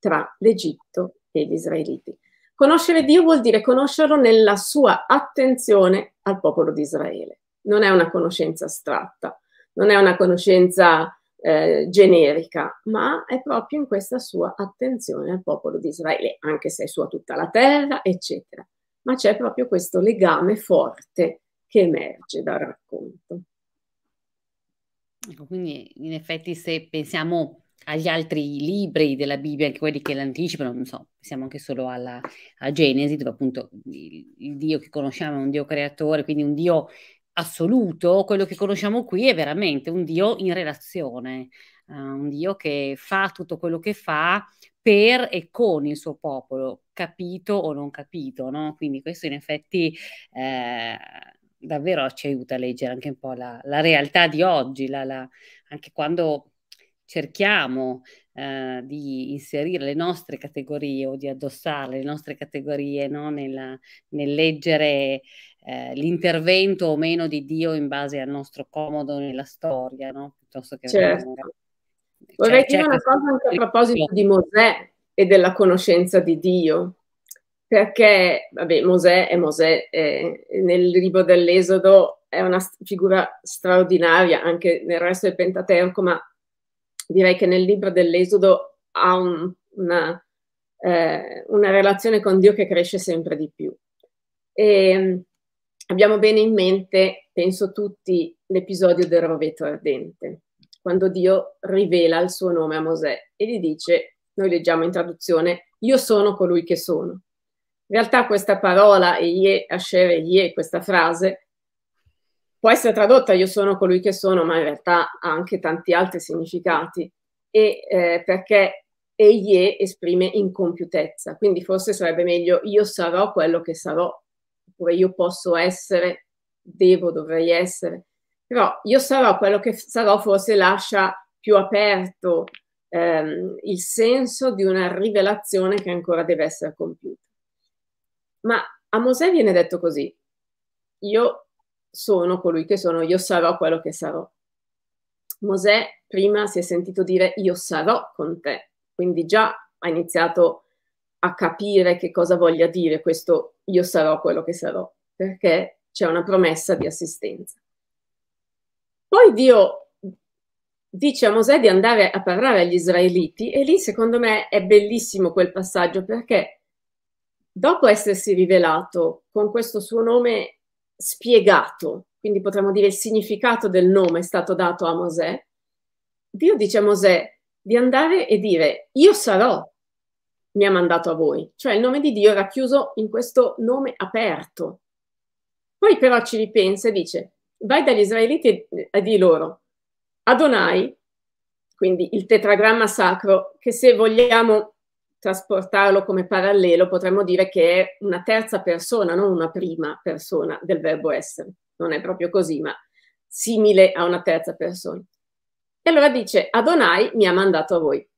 tra l'Egitto e gli israeliti. Conoscere Dio vuol dire conoscerlo nella sua attenzione al popolo di Israele. Non è una conoscenza astratta, non è una conoscenza eh, generica, ma è proprio in questa sua attenzione al popolo di Israele, anche se è sua tutta la terra, eccetera. Ma c'è proprio questo legame forte che emerge dal racconto. Ecco, quindi in effetti se pensiamo agli altri libri della Bibbia, anche quelli che l'anticipano, non so, pensiamo anche solo alla, a Genesi, dove appunto il, il Dio che conosciamo è un Dio creatore, quindi un Dio assoluto, quello che conosciamo qui è veramente un Dio in relazione, uh, un Dio che fa tutto quello che fa per e con il suo popolo, capito o non capito, no? Quindi questo in effetti eh, davvero ci aiuta a leggere anche un po' la, la realtà di oggi, la, la, anche quando cerchiamo eh, di inserire le nostre categorie o di addossarle, le nostre categorie no? Nella, nel leggere eh, l'intervento o meno di Dio in base al nostro comodo nella storia, no? piuttosto che... Certo. Eh, cioè, cioè una... Cioè, Vorrei dire una cosa anche a proposito di Mosè e della conoscenza di Dio, perché vabbè, Mosè è Mosè, eh, nel libro dell'Esodo è una figura straordinaria anche nel resto del Pentateuco, ma direi che nel libro dell'Esodo ha un, una, eh, una, relazione con Dio che cresce sempre di più. E, ehm, abbiamo bene in mente, penso tutti, l'episodio del rovetto ardente, quando Dio rivela il suo nome a Mosè e gli dice, noi leggiamo in traduzione, io sono colui che sono. In realtà questa parola, Eie, Asher, Eie, questa frase, può essere tradotta io sono colui che sono, ma in realtà ha anche tanti altri significati, e, eh, perché Eie esprime incompiutezza, quindi forse sarebbe meglio io sarò quello che sarò, oppure io posso essere, devo, dovrei essere, però io sarò quello che sarò forse lascia più aperto ehm, il senso di una rivelazione che ancora deve essere compiuta. Ma a Mosè viene detto così, io sono colui che sono, io sarò quello che sarò. Mosè prima si è sentito dire io sarò con te, quindi già ha iniziato a a capire che cosa voglia dire questo io sarò quello che sarò, perché c'è una promessa di assistenza. Poi Dio dice a Mosè di andare a parlare agli israeliti e lì secondo me è bellissimo quel passaggio perché dopo essersi rivelato con questo suo nome spiegato, quindi potremmo dire il significato del nome è stato dato a Mosè, Dio dice a Mosè di andare e dire io sarò, mi ha mandato a voi. Cioè il nome di Dio era chiuso in questo nome aperto. Poi però ci ripensa e dice, vai dagli israeliti e di loro, Adonai, quindi il tetragramma sacro, che se vogliamo trasportarlo come parallelo potremmo dire che è una terza persona, non una prima persona del verbo essere. Non è proprio così, ma simile a una terza persona. E allora dice, Adonai mi ha mandato a voi.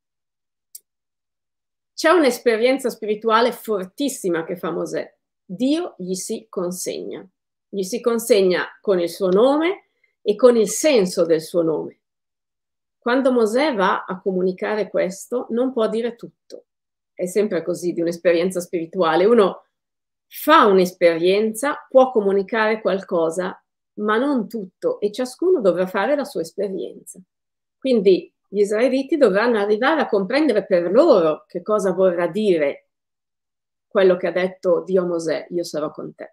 C'è un'esperienza spirituale fortissima che fa Mosè. Dio gli si consegna. Gli si consegna con il suo nome e con il senso del suo nome. Quando Mosè va a comunicare questo, non può dire tutto. È sempre così di un'esperienza spirituale. Uno fa un'esperienza, può comunicare qualcosa, ma non tutto e ciascuno dovrà fare la sua esperienza. Quindi gli israeliti dovranno arrivare a comprendere per loro che cosa vorrà dire quello che ha detto Dio Mosè, io sarò con te.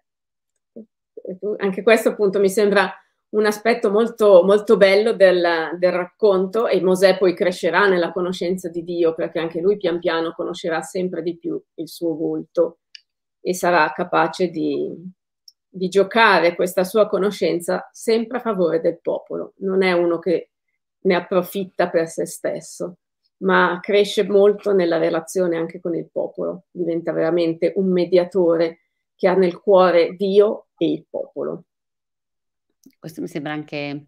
Anche questo appunto mi sembra un aspetto molto, molto bello del, del racconto e Mosè poi crescerà nella conoscenza di Dio perché anche lui pian piano conoscerà sempre di più il suo volto e sarà capace di, di giocare questa sua conoscenza sempre a favore del popolo. Non è uno che ne approfitta per se stesso, ma cresce molto nella relazione anche con il popolo, diventa veramente un mediatore che ha nel cuore Dio e il popolo. Questo mi sembra anche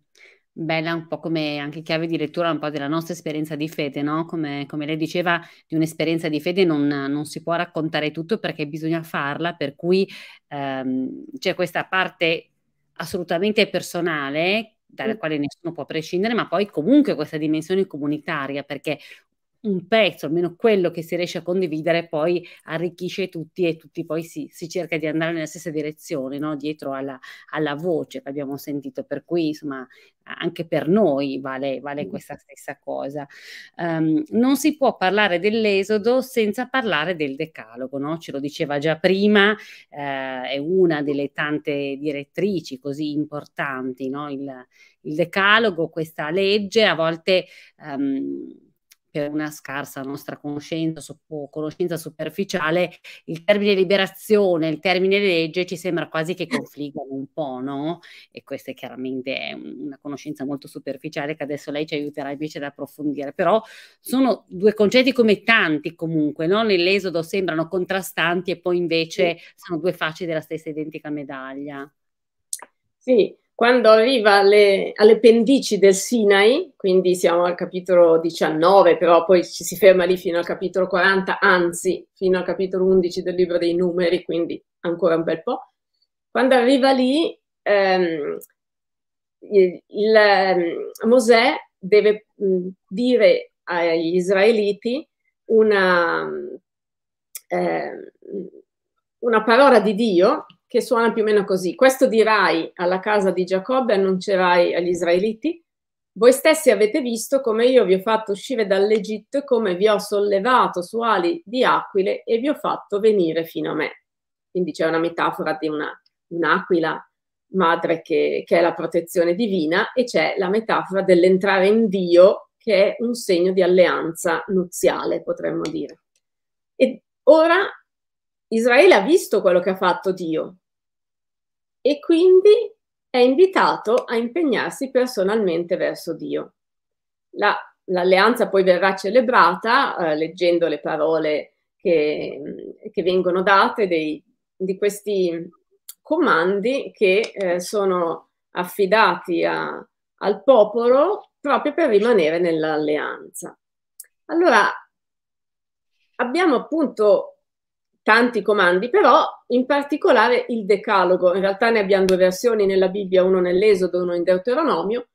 bella un po' come anche chiave di lettura un po' della nostra esperienza di fede, no? Come, come lei diceva, di un'esperienza di fede non, non, si può raccontare tutto perché bisogna farla, per cui ehm, c'è questa parte assolutamente personale dalla quale nessuno può prescindere, ma poi comunque questa dimensione comunitaria, perché un pezzo, almeno quello che si riesce a condividere, poi arricchisce tutti e tutti poi si, si cerca di andare nella stessa direzione, no? dietro alla, alla, voce che abbiamo sentito, per cui insomma anche per noi vale, vale mm. questa stessa cosa. Um, non si può parlare dell'esodo senza parlare del decalogo, no? ce lo diceva già prima, eh, è una delle tante direttrici così importanti, no? il, il decalogo, questa legge a volte... Um, per una scarsa nostra conoscenza o conoscenza superficiale, il termine liberazione, il termine legge ci sembra quasi che confliggano un po', no? E questa è chiaramente una conoscenza molto superficiale che adesso lei ci aiuterà invece ad approfondire, però sono due concetti come tanti comunque, no? Nell'esodo sembrano contrastanti e poi invece sì. sono due facce della stessa identica medaglia. Sì, quando arriva alle, alle pendici del Sinai, quindi siamo al capitolo 19, però poi ci si ferma lì fino al capitolo 40, anzi fino al capitolo 11 del libro dei numeri, quindi ancora un bel po', quando arriva lì ehm, il, il, ehm, Mosè deve mh, dire agli israeliti una, eh, una parola di Dio che suona più o meno così. Questo dirai alla casa di Giacobbe, annuncerai agli israeliti, voi stessi avete visto come io vi ho fatto uscire dall'Egitto e come vi ho sollevato su ali di aquile e vi ho fatto venire fino a me. Quindi c'è una metafora di una, un'aquila madre che, che è la protezione divina e c'è la metafora dell'entrare in Dio che è un segno di alleanza nuziale, potremmo dire. E ora Israele ha visto quello che ha fatto Dio e quindi è invitato a impegnarsi personalmente verso Dio. La, l'alleanza poi verrà celebrata eh, leggendo le parole che, che vengono date dei, di questi comandi che eh, sono affidati a, al popolo proprio per rimanere nell'alleanza. Allora, abbiamo appunto tanti comandi, però in particolare il decalogo, in realtà ne abbiamo due versioni nella Bibbia, uno nell'Esodo, uno in Deuteronomio,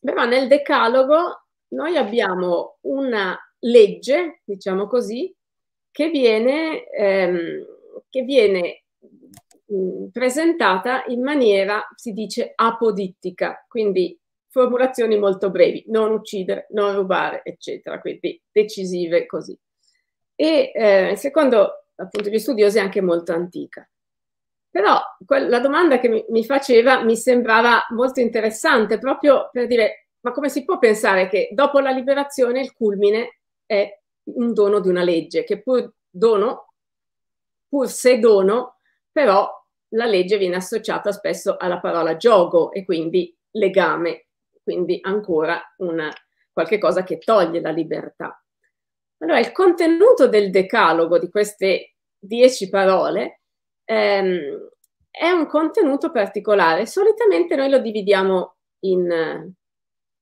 però nel decalogo noi abbiamo una legge, diciamo così, che viene, ehm, che viene mm, presentata in maniera, si dice, apodittica, quindi formulazioni molto brevi, non uccidere, non rubare, eccetera, quindi decisive così e eh, secondo appunto gli studiosi anche molto antica. Però la domanda che mi, mi faceva mi sembrava molto interessante proprio per dire ma come si può pensare che dopo la liberazione il culmine è un dono di una legge che pur dono, pur se dono, però la legge viene associata spesso alla parola gioco e quindi legame, quindi ancora una, qualche cosa che toglie la libertà. Allora, il contenuto del decalogo di queste dieci parole ehm, è un contenuto particolare. Solitamente noi lo dividiamo in eh,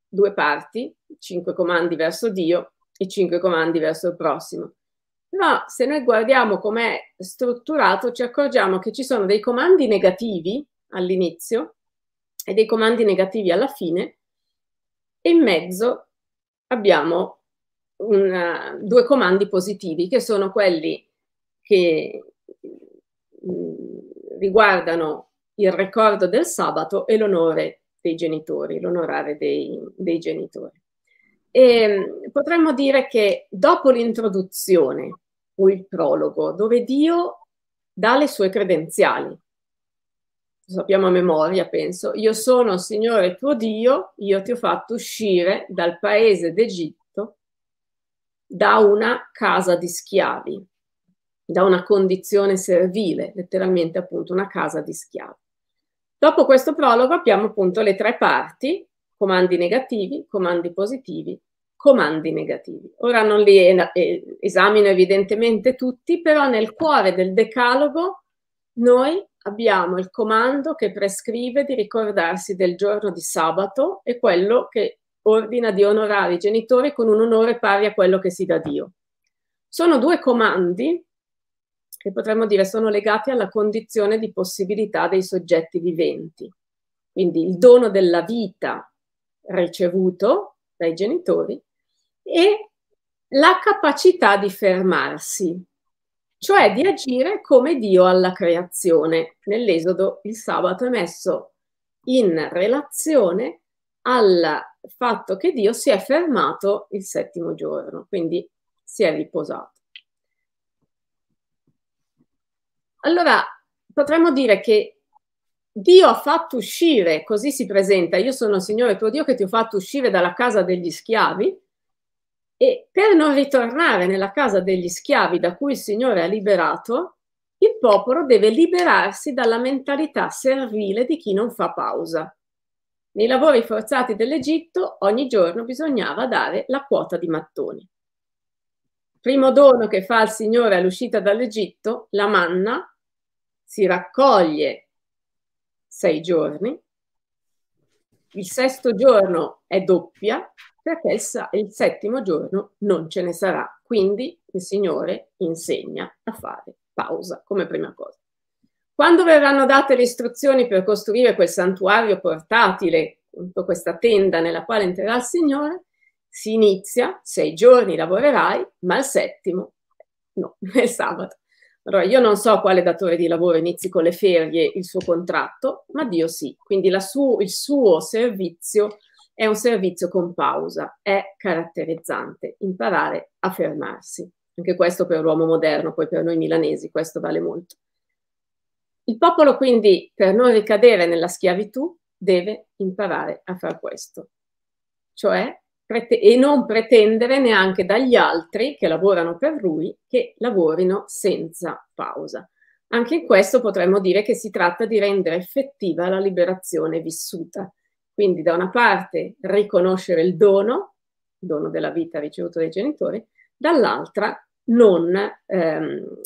due parti, cinque comandi verso Dio e cinque comandi verso il prossimo. Però se noi guardiamo com'è strutturato, ci accorgiamo che ci sono dei comandi negativi all'inizio e dei comandi negativi alla fine e in mezzo abbiamo una, due comandi positivi che sono quelli che mm, riguardano il ricordo del sabato e l'onore dei genitori, l'onorare dei, dei genitori. E, ehm, potremmo dire che dopo l'introduzione o il prologo, dove Dio dà le sue credenziali, lo sappiamo a memoria, penso, io sono Signore tuo Dio, io ti ho fatto uscire dal paese d'Egitto da una casa di schiavi, da una condizione servile, letteralmente appunto una casa di schiavi. Dopo questo prologo abbiamo appunto le tre parti, comandi negativi, comandi positivi, comandi negativi. Ora non li eh, esamino evidentemente tutti, però nel cuore del decalogo noi abbiamo il comando che prescrive di ricordarsi del giorno di sabato e quello che ordina di onorare i genitori con un onore pari a quello che si dà Dio. Sono due comandi che potremmo dire sono legati alla condizione di possibilità dei soggetti viventi. Quindi il dono della vita ricevuto dai genitori e la capacità di fermarsi, cioè di agire come Dio alla creazione. Nell'Esodo il sabato è messo in relazione alla fatto che Dio si è fermato il settimo giorno, quindi si è riposato. Allora, potremmo dire che Dio ha fatto uscire, così si presenta, io sono il Signore tuo Dio che ti ho fatto uscire dalla casa degli schiavi e per non ritornare nella casa degli schiavi da cui il Signore ha liberato, il popolo deve liberarsi dalla mentalità servile di chi non fa pausa. Nei lavori forzati dell'Egitto ogni giorno bisognava dare la quota di mattoni. Primo dono che fa il Signore all'uscita dall'Egitto, la manna, si raccoglie sei giorni, il sesto giorno è doppia perché il, settimo giorno non ce ne sarà, quindi il Signore insegna a fare pausa come prima cosa. Quando verranno date le istruzioni per costruire quel santuario portatile, questa tenda nella quale entrerà il Signore, si inizia, sei giorni lavorerai, ma il settimo no, è sabato. Allora, io non so quale datore di lavoro inizi con le ferie il suo contratto, ma Dio sì. Quindi su, il suo servizio è un servizio con pausa, è caratterizzante, imparare a fermarsi. Anche questo per l'uomo moderno, poi per noi milanesi questo vale molto. Il popolo quindi, per non ricadere nella schiavitù, deve imparare a far questo, cioè e non pretendere neanche dagli altri che lavorano per lui che lavorino senza pausa. Anche in questo potremmo dire che si tratta di rendere effettiva la liberazione vissuta. Quindi da una parte riconoscere il dono, il dono della vita ricevuto dai genitori, dall'altra non, ehm,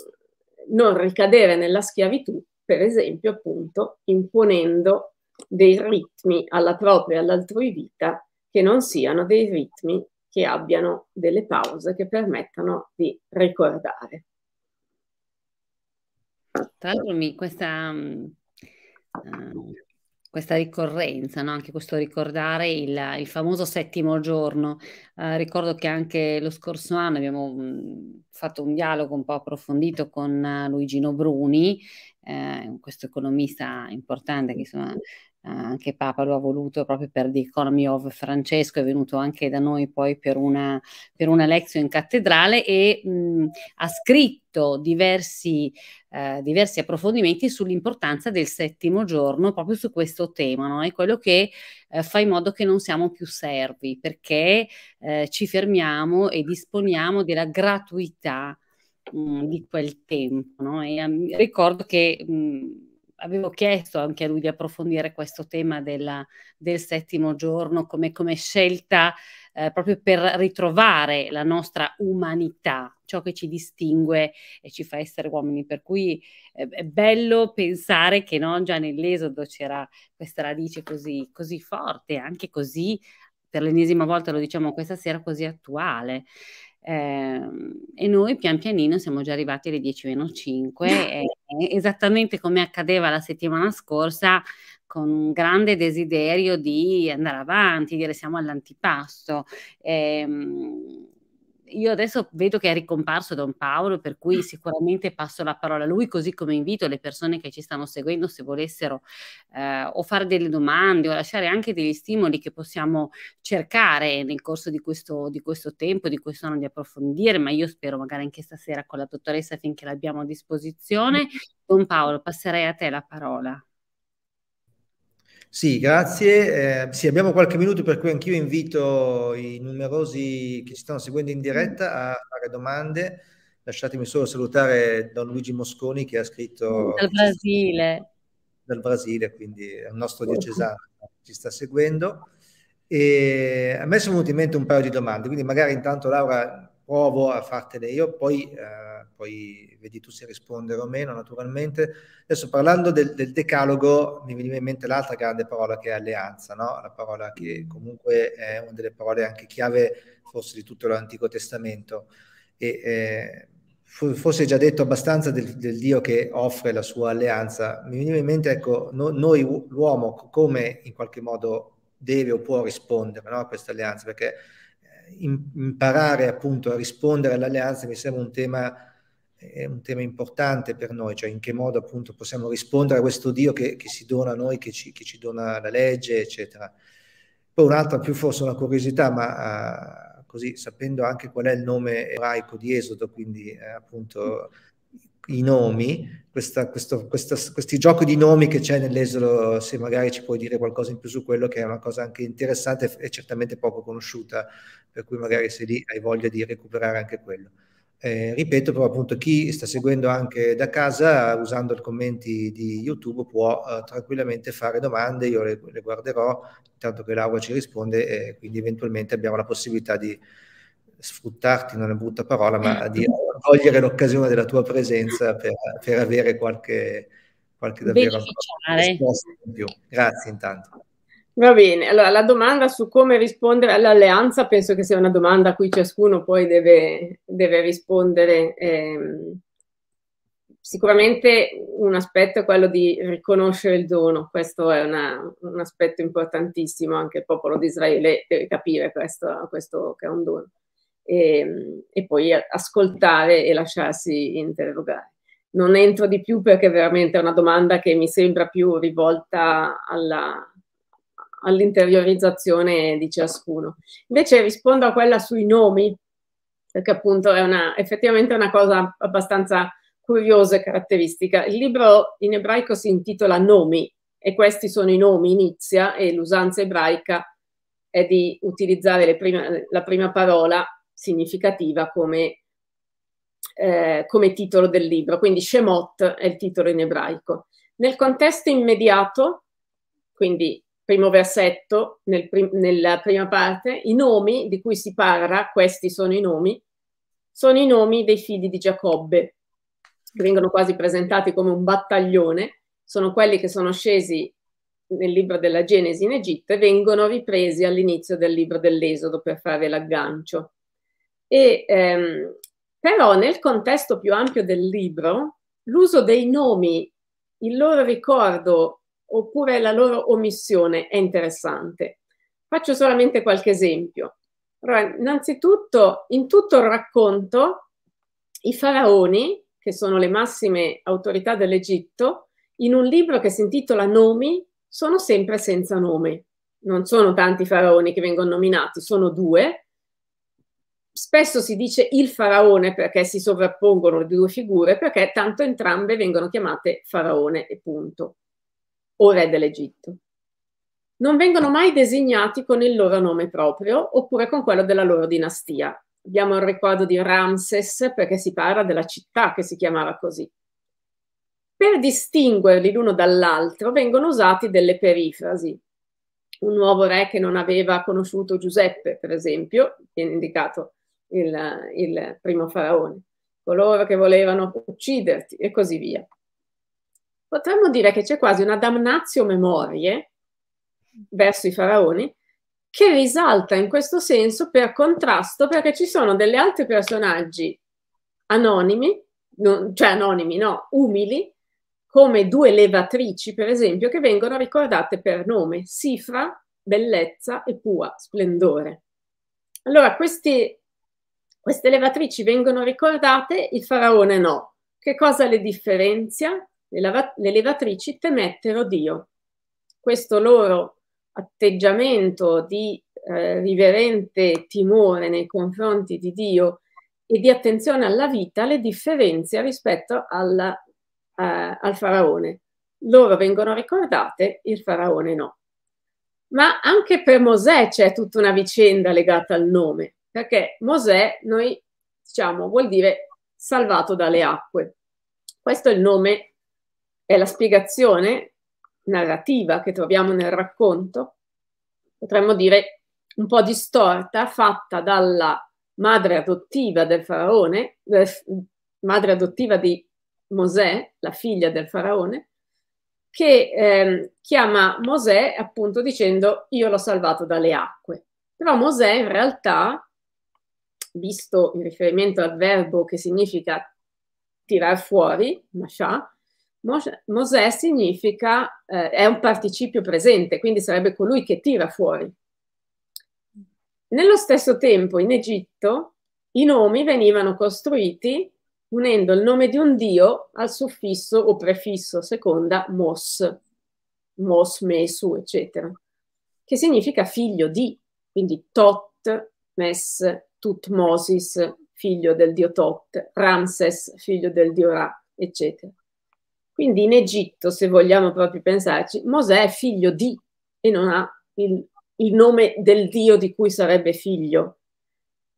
non ricadere nella schiavitù per esempio appunto imponendo dei ritmi alla propria e all'altrui vita che non siano dei ritmi che abbiano delle pause che permettano di ricordare. Tra l'altro questa, mm, eh, questa ricorrenza, no? anche questo ricordare il, il famoso settimo giorno. Eh, ricordo che anche lo scorso anno abbiamo mh, mm, fatto un dialogo un po' approfondito con uh, Luigino Bruni, eh, questo economista importante che insomma, anche ah, Papa lo ha voluto proprio per The Economy of Francesco, è venuto anche da noi poi per una, per una lezione in cattedrale e mh, ha scritto diversi, eh, diversi approfondimenti sull'importanza del settimo giorno proprio su questo tema, no? è quello che eh, fa in modo che non siamo più servi perché eh, ci fermiamo e disponiamo della gratuità mh, di quel tempo. No? E, mh, ricordo che avevo chiesto anche a lui di approfondire questo tema della, del settimo giorno come, come scelta eh, proprio per ritrovare la nostra umanità, ciò che ci distingue e ci fa essere uomini. Per cui eh, è bello pensare che no, già nell'Esodo c'era questa radice così, così forte, anche così, per l'ennesima volta lo diciamo questa sera, così attuale. Eh, e noi pian pianino siamo già arrivati alle 10 meno 5, e, esattamente come accadeva la settimana scorsa, con un grande desiderio di andare avanti, dire siamo all'antipasto. Eh, io adesso vedo che è ricomparso Don Paolo, per cui mm. sicuramente passo la parola a lui, così come invito le persone che ci stanno seguendo se volessero eh, o fare delle domande o lasciare anche degli stimoli che possiamo cercare nel corso di questo, di questo tempo, di questo anno di approfondire, ma io spero magari anche stasera con la dottoressa finché l'abbiamo a disposizione. Mm. Don Paolo, passerei a te la parola. Sì, grazie. Eh, sì, abbiamo qualche minuto per cui anch'io invito i numerosi che ci stanno seguendo in diretta a fare domande. Lasciatemi solo salutare Don Luigi Mosconi che ha scritto... Dal Brasile. Dal Brasile, quindi è un nostro diocesano che ci sta seguendo. E a me sono venute in mente un paio di domande, quindi magari intanto Laura provo a fartele io, poi, eh, poi, vedi tu se rispondere o meno naturalmente. Adesso parlando del, del, decalogo mi veniva in mente l'altra grande parola che è alleanza, no? la parola che comunque è una delle parole anche chiave forse di tutto l'Antico Testamento. E, eh, forse già detto abbastanza del, del, Dio che offre la sua alleanza, mi veniva in mente, ecco, no, noi l'uomo come in qualche modo deve o può rispondere no, a questa alleanza, perché imparare appunto a rispondere all'alleanza mi sembra un tema, eh, un tema, importante per noi, cioè in che modo appunto possiamo rispondere a questo Dio che, che si dona a noi, che ci, che ci, dona la legge, eccetera. Poi un'altra più forse una curiosità, ma ah, così sapendo anche qual è il nome ebraico di Esodo, quindi eh, appunto i nomi, questa, questo, questa, questi giochi di nomi che c'è nell'esodo, se magari ci puoi dire qualcosa in più su quello, che è una cosa anche interessante e certamente poco conosciuta, per cui magari se lì hai voglia di recuperare anche quello. Eh, ripeto però appunto chi sta seguendo anche da casa usando i commenti di YouTube può eh, tranquillamente fare domande, io le, le guarderò, intanto che Laura ci risponde e eh, quindi eventualmente abbiamo la possibilità di, sfruttarti non è brutta parola, ma mm. di cogliere l'occasione della tua presenza per, per avere qualche, qualche davvero risposta in più. Grazie intanto. Va bene, allora la domanda su come rispondere all'alleanza penso che sia una domanda a cui ciascuno poi deve, deve rispondere. Eh, sicuramente un aspetto è quello di riconoscere il dono, questo è una, un aspetto importantissimo, anche il popolo di Israele deve capire questo, questo che è un dono e, ehm, e poi ascoltare e lasciarsi interrogare. Non entro di più perché veramente è una domanda che mi sembra più rivolta alla, all'interiorizzazione di ciascuno. Invece rispondo a quella sui nomi, perché appunto è una, effettivamente una cosa abbastanza curiosa e caratteristica. Il libro in ebraico si intitola Nomi e questi sono i nomi, inizia e l'usanza ebraica è di utilizzare prime, la prima parola significativa come, eh, come titolo del libro, quindi Shemot è il titolo in ebraico. Nel contesto immediato, quindi primo versetto, nel prim- nella prima parte, i nomi di cui si parla, questi sono i nomi, sono i nomi dei figli di Giacobbe, che vengono quasi presentati come un battaglione, sono quelli che sono scesi nel libro della Genesi in Egitto e vengono ripresi all'inizio del libro dell'Esodo per fare l'aggancio. E, ehm, però nel contesto più ampio del libro, l'uso dei nomi, il loro ricordo oppure la loro omissione è interessante. Faccio solamente qualche esempio. Allora, innanzitutto, in tutto il racconto, i faraoni, che sono le massime autorità dell'Egitto, in un libro che si intitola Nomi, sono sempre senza nome. Non sono tanti faraoni che vengono nominati, sono due, spesso si dice il faraone perché si sovrappongono le due figure, perché tanto entrambe vengono chiamate faraone e punto, o re dell'Egitto. Non vengono mai designati con il loro nome proprio oppure con quello della loro dinastia. Abbiamo il riquadro di Ramses perché si parla della città che si chiamava così. Per distinguerli l'uno dall'altro vengono usati delle perifrasi, un nuovo re che non aveva conosciuto Giuseppe, per esempio, viene indicato il, il primo faraone, coloro che volevano ucciderti e così via. Potremmo dire che c'è quasi una damnatio memorie verso i faraoni che risalta in questo senso per contrasto perché ci sono degli altri personaggi anonimi, non, cioè anonimi no, umili, come due levatrici per esempio, che vengono ricordate per nome, Sifra, bellezza e Pua, splendore. Allora questi queste levatrici vengono ricordate, il faraone no. Che cosa le differenzia? Le, lava- le levatrici temettero Dio. Questo loro atteggiamento di eh, riverente timore nei confronti di Dio e di attenzione alla vita le differenzia rispetto alla, eh, al faraone. Loro vengono ricordate, il faraone no. Ma anche per Mosè c'è tutta una vicenda legata al nome perché Mosè, noi diciamo, vuol dire salvato dalle acque. Questo è il nome, è la spiegazione narrativa che troviamo nel racconto, potremmo dire un po' distorta, fatta dalla madre adottiva del faraone, madre adottiva di Mosè, la figlia del faraone, che eh, chiama Mosè appunto dicendo io l'ho salvato dalle acque. Però Mosè in realtà visto il riferimento al verbo che significa tirar fuori, mashà, Mosè significa, eh, è un participio presente, quindi sarebbe colui che tira fuori. Nello stesso tempo in Egitto i nomi venivano costruiti unendo il nome di un dio al suffisso o prefisso seconda mos, mos, mesu, eccetera, che significa figlio di, quindi tot, mes, Tutmosis, figlio del dio Tot, Ramses, figlio del dio Ra, eccetera. Quindi in Egitto, se vogliamo proprio pensarci, Mosè è figlio di e non ha il, il nome del dio di cui sarebbe figlio.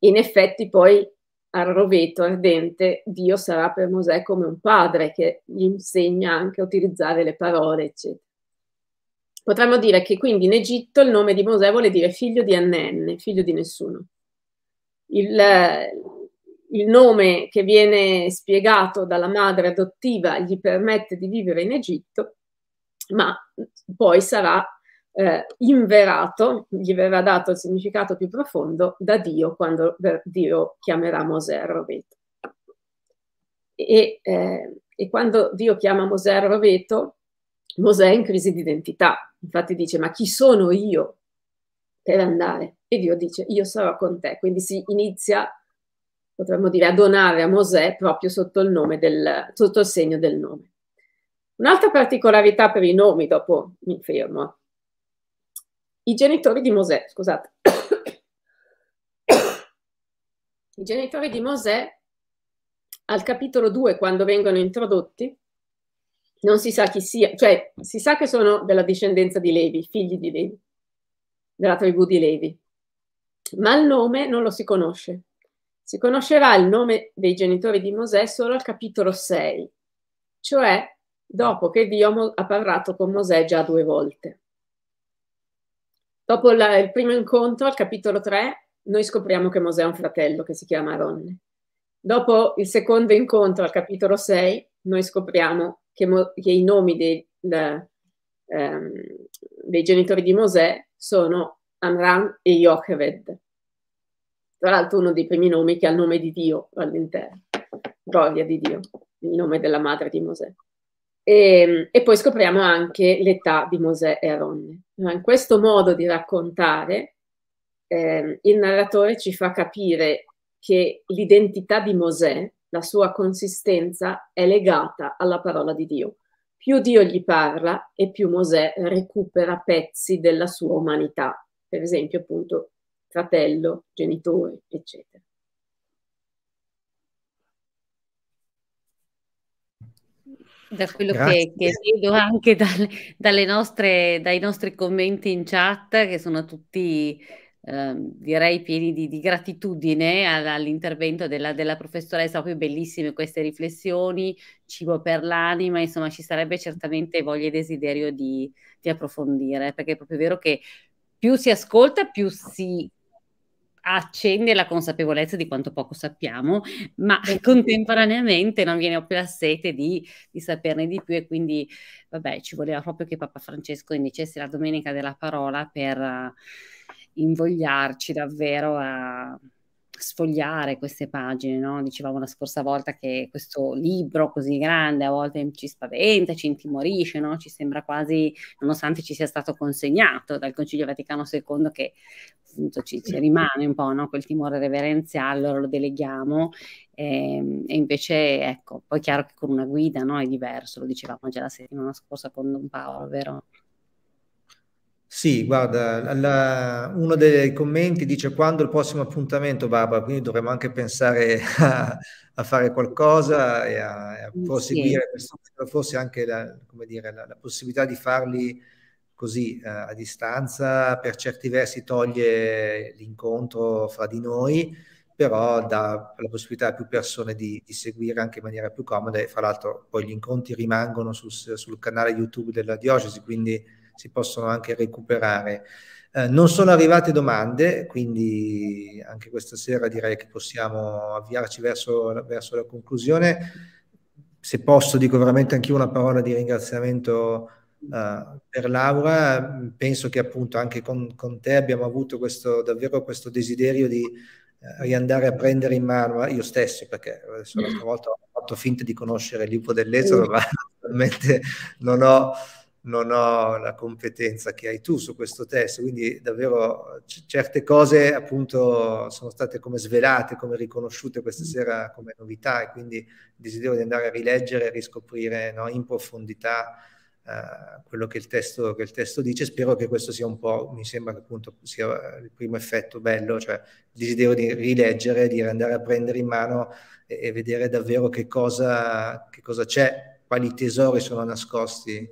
In effetti poi al roveto ardente Dio sarà per Mosè come un padre che gli insegna anche a utilizzare le parole, eccetera. Potremmo dire che quindi in Egitto il nome di Mosè vuole dire figlio di Annenne, figlio di nessuno il, il nome che viene spiegato dalla madre adottiva gli permette di vivere in Egitto, ma poi sarà eh, inverato, gli verrà dato il significato più profondo da Dio quando Dio chiamerà Mosè a Roveto. E, eh, e, quando Dio chiama Mosè a Roveto, Mosè è in crisi di identità, infatti dice ma chi sono io per andare? e Dio dice io sarò con te. Quindi si inizia, potremmo dire, a donare a Mosè proprio sotto il, nome del, sotto il segno del nome. Un'altra particolarità per i nomi, dopo mi fermo. I genitori di Mosè, scusate. I genitori di Mosè al capitolo 2, quando vengono introdotti, non si sa chi sia, cioè si sa che sono della discendenza di Levi, figli di Levi, della tribù di Levi ma il nome non lo si conosce. Si conoscerà il nome dei genitori di Mosè solo al capitolo 6, cioè dopo che Dio ha parlato con Mosè già due volte. Dopo la, il primo incontro, al capitolo 3, noi scopriamo che Mosè ha un fratello che si chiama Aronne. Dopo il secondo incontro, al capitolo 6, noi scopriamo che, Mo, che i nomi dei, la, ehm, dei genitori di Mosè sono Amram e Yocheved. Tra l'altro uno dei primi nomi che ha il nome di Dio all'interno, gloria di Dio, il nome della madre di Mosè. E, ehm, e poi scopriamo anche l'età di Mosè e Aaron. In questo modo di raccontare, eh, il narratore ci fa capire che l'identità di Mosè, la sua consistenza, è legata alla parola di Dio più Dio gli parla e più Mosè recupera pezzi della sua umanità per esempio appunto fratello, genitore, eccetera. Da quello Grazie. che, vedo anche dal, nostre, dai nostri commenti in chat, che sono tutti eh, direi pieni di, di gratitudine all'intervento della, della, professoressa, proprio bellissime queste riflessioni, cibo per l'anima, insomma ci sarebbe certamente voglia e desiderio di, di approfondire, perché è proprio vero che più si ascolta, più si accende la consapevolezza di quanto poco sappiamo, ma contemporaneamente non viene più la sete di, di, saperne di più e quindi vabbè, ci voleva proprio che Papa Francesco indicesse la domenica della parola per eh, invogliarci davvero a sfogliare queste pagine, no? dicevamo la scorsa volta che questo libro così grande a volte ci spaventa, ci intimorisce, no? ci sembra quasi, nonostante ci sia stato consegnato dal Concilio Vaticano II, che appunto ci, ci rimane un po' no? quel timore reverenziale, allora lo deleghiamo e, ehm, e, invece ecco, poi è chiaro che con una guida è diverso, lo dicevamo già la settimana scorsa con Don Paolo, vero? Sì, guarda, la, uno dei commenti dice quando il prossimo appuntamento, Barbara, quindi dovremmo anche pensare a, a fare qualcosa e a, a proseguire, sì. forse anche la, dire, la, la, possibilità di farli così eh, a distanza, per certi versi toglie l'incontro fra di noi, però dà la possibilità a più persone di, di, seguire anche in maniera più comoda e fra l'altro poi gli incontri rimangono sul, sul canale YouTube della diocesi, quindi si possono anche recuperare. Eh, non sono arrivate domande, quindi anche questa sera direi che possiamo avviarci verso, verso la conclusione. Se posso, dico veramente anch'io una parola di ringraziamento Uh, per Laura, penso che appunto anche con, con, te abbiamo avuto questo, davvero questo desiderio di uh, riandare a prendere in mano eh, io stesso, perché l'altra volta ho fatto finta di conoscere l'Ipo dell'Esolo, mm. ma veramente non ho non ho la competenza che hai tu su questo testo, quindi davvero c- certe cose appunto sono state come svelate, come riconosciute questa mm. sera come novità e quindi desidero di andare a rileggere e riscoprire no, in profondità eh, quello che il, testo, che il, testo, dice. Spero che questo sia un po', mi sembra che appunto sia il primo effetto bello, cioè il desiderio di rileggere, di andare a prendere in mano e, e vedere davvero che cosa, che cosa c'è, quali tesori sono nascosti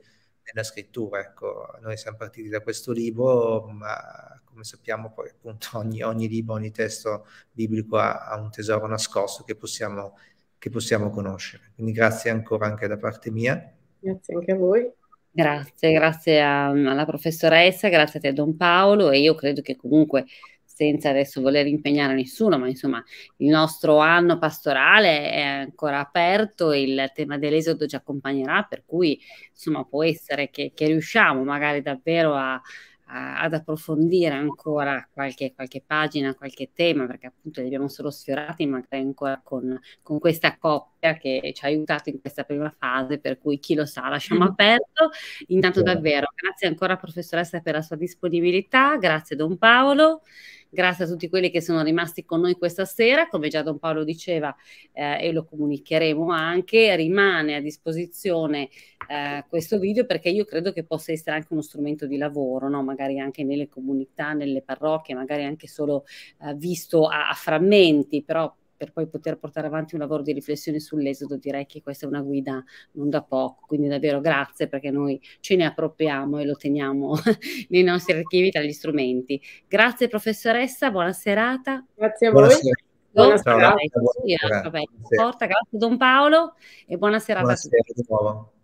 nella scrittura. Ecco, noi siamo partiti da questo libro, ma come sappiamo poi appunto ogni, ogni libro, ogni testo biblico ha, ha un tesoro nascosto che possiamo, che possiamo conoscere. Quindi grazie ancora anche da parte mia. Grazie anche a voi. Grazie, grazie a, alla professoressa, grazie a te Don Paolo e io credo che comunque senza adesso voler impegnare nessuno, ma insomma il nostro anno pastorale è ancora aperto, il tema dell'esodo ci accompagnerà, per cui insomma può essere che, che riusciamo magari davvero a, a, ad approfondire ancora qualche, qualche, pagina, qualche tema, perché appunto li abbiamo solo sfiorati, magari ancora con, con questa coppia che ci ha aiutato in questa prima fase, per cui chi lo sa lasciamo mm. aperto. Intanto davvero grazie ancora professoressa per la sua disponibilità, grazie Don Paolo. Grazie a tutti quelli che sono rimasti con noi questa sera, come già Don Paolo diceva eh, e lo comunicheremo anche, rimane a disposizione eh, questo video perché io credo che possa essere anche uno strumento di lavoro, no? magari anche nelle comunità, nelle parrocchie, magari anche solo eh, visto a, a, frammenti, però per poi poter portare avanti un lavoro di riflessione sull'esodo, direi che questa è una guida non da poco, quindi davvero grazie perché noi ce ne appropriamo e lo teniamo nei nostri archivi tra gli strumenti. Grazie professoressa, buona serata. Grazie a voi. Buonasera. Buonasera. Buonasera. Buonasera. Buonasera. Buonasera. Grazie Don Paolo e buona serata a tutti.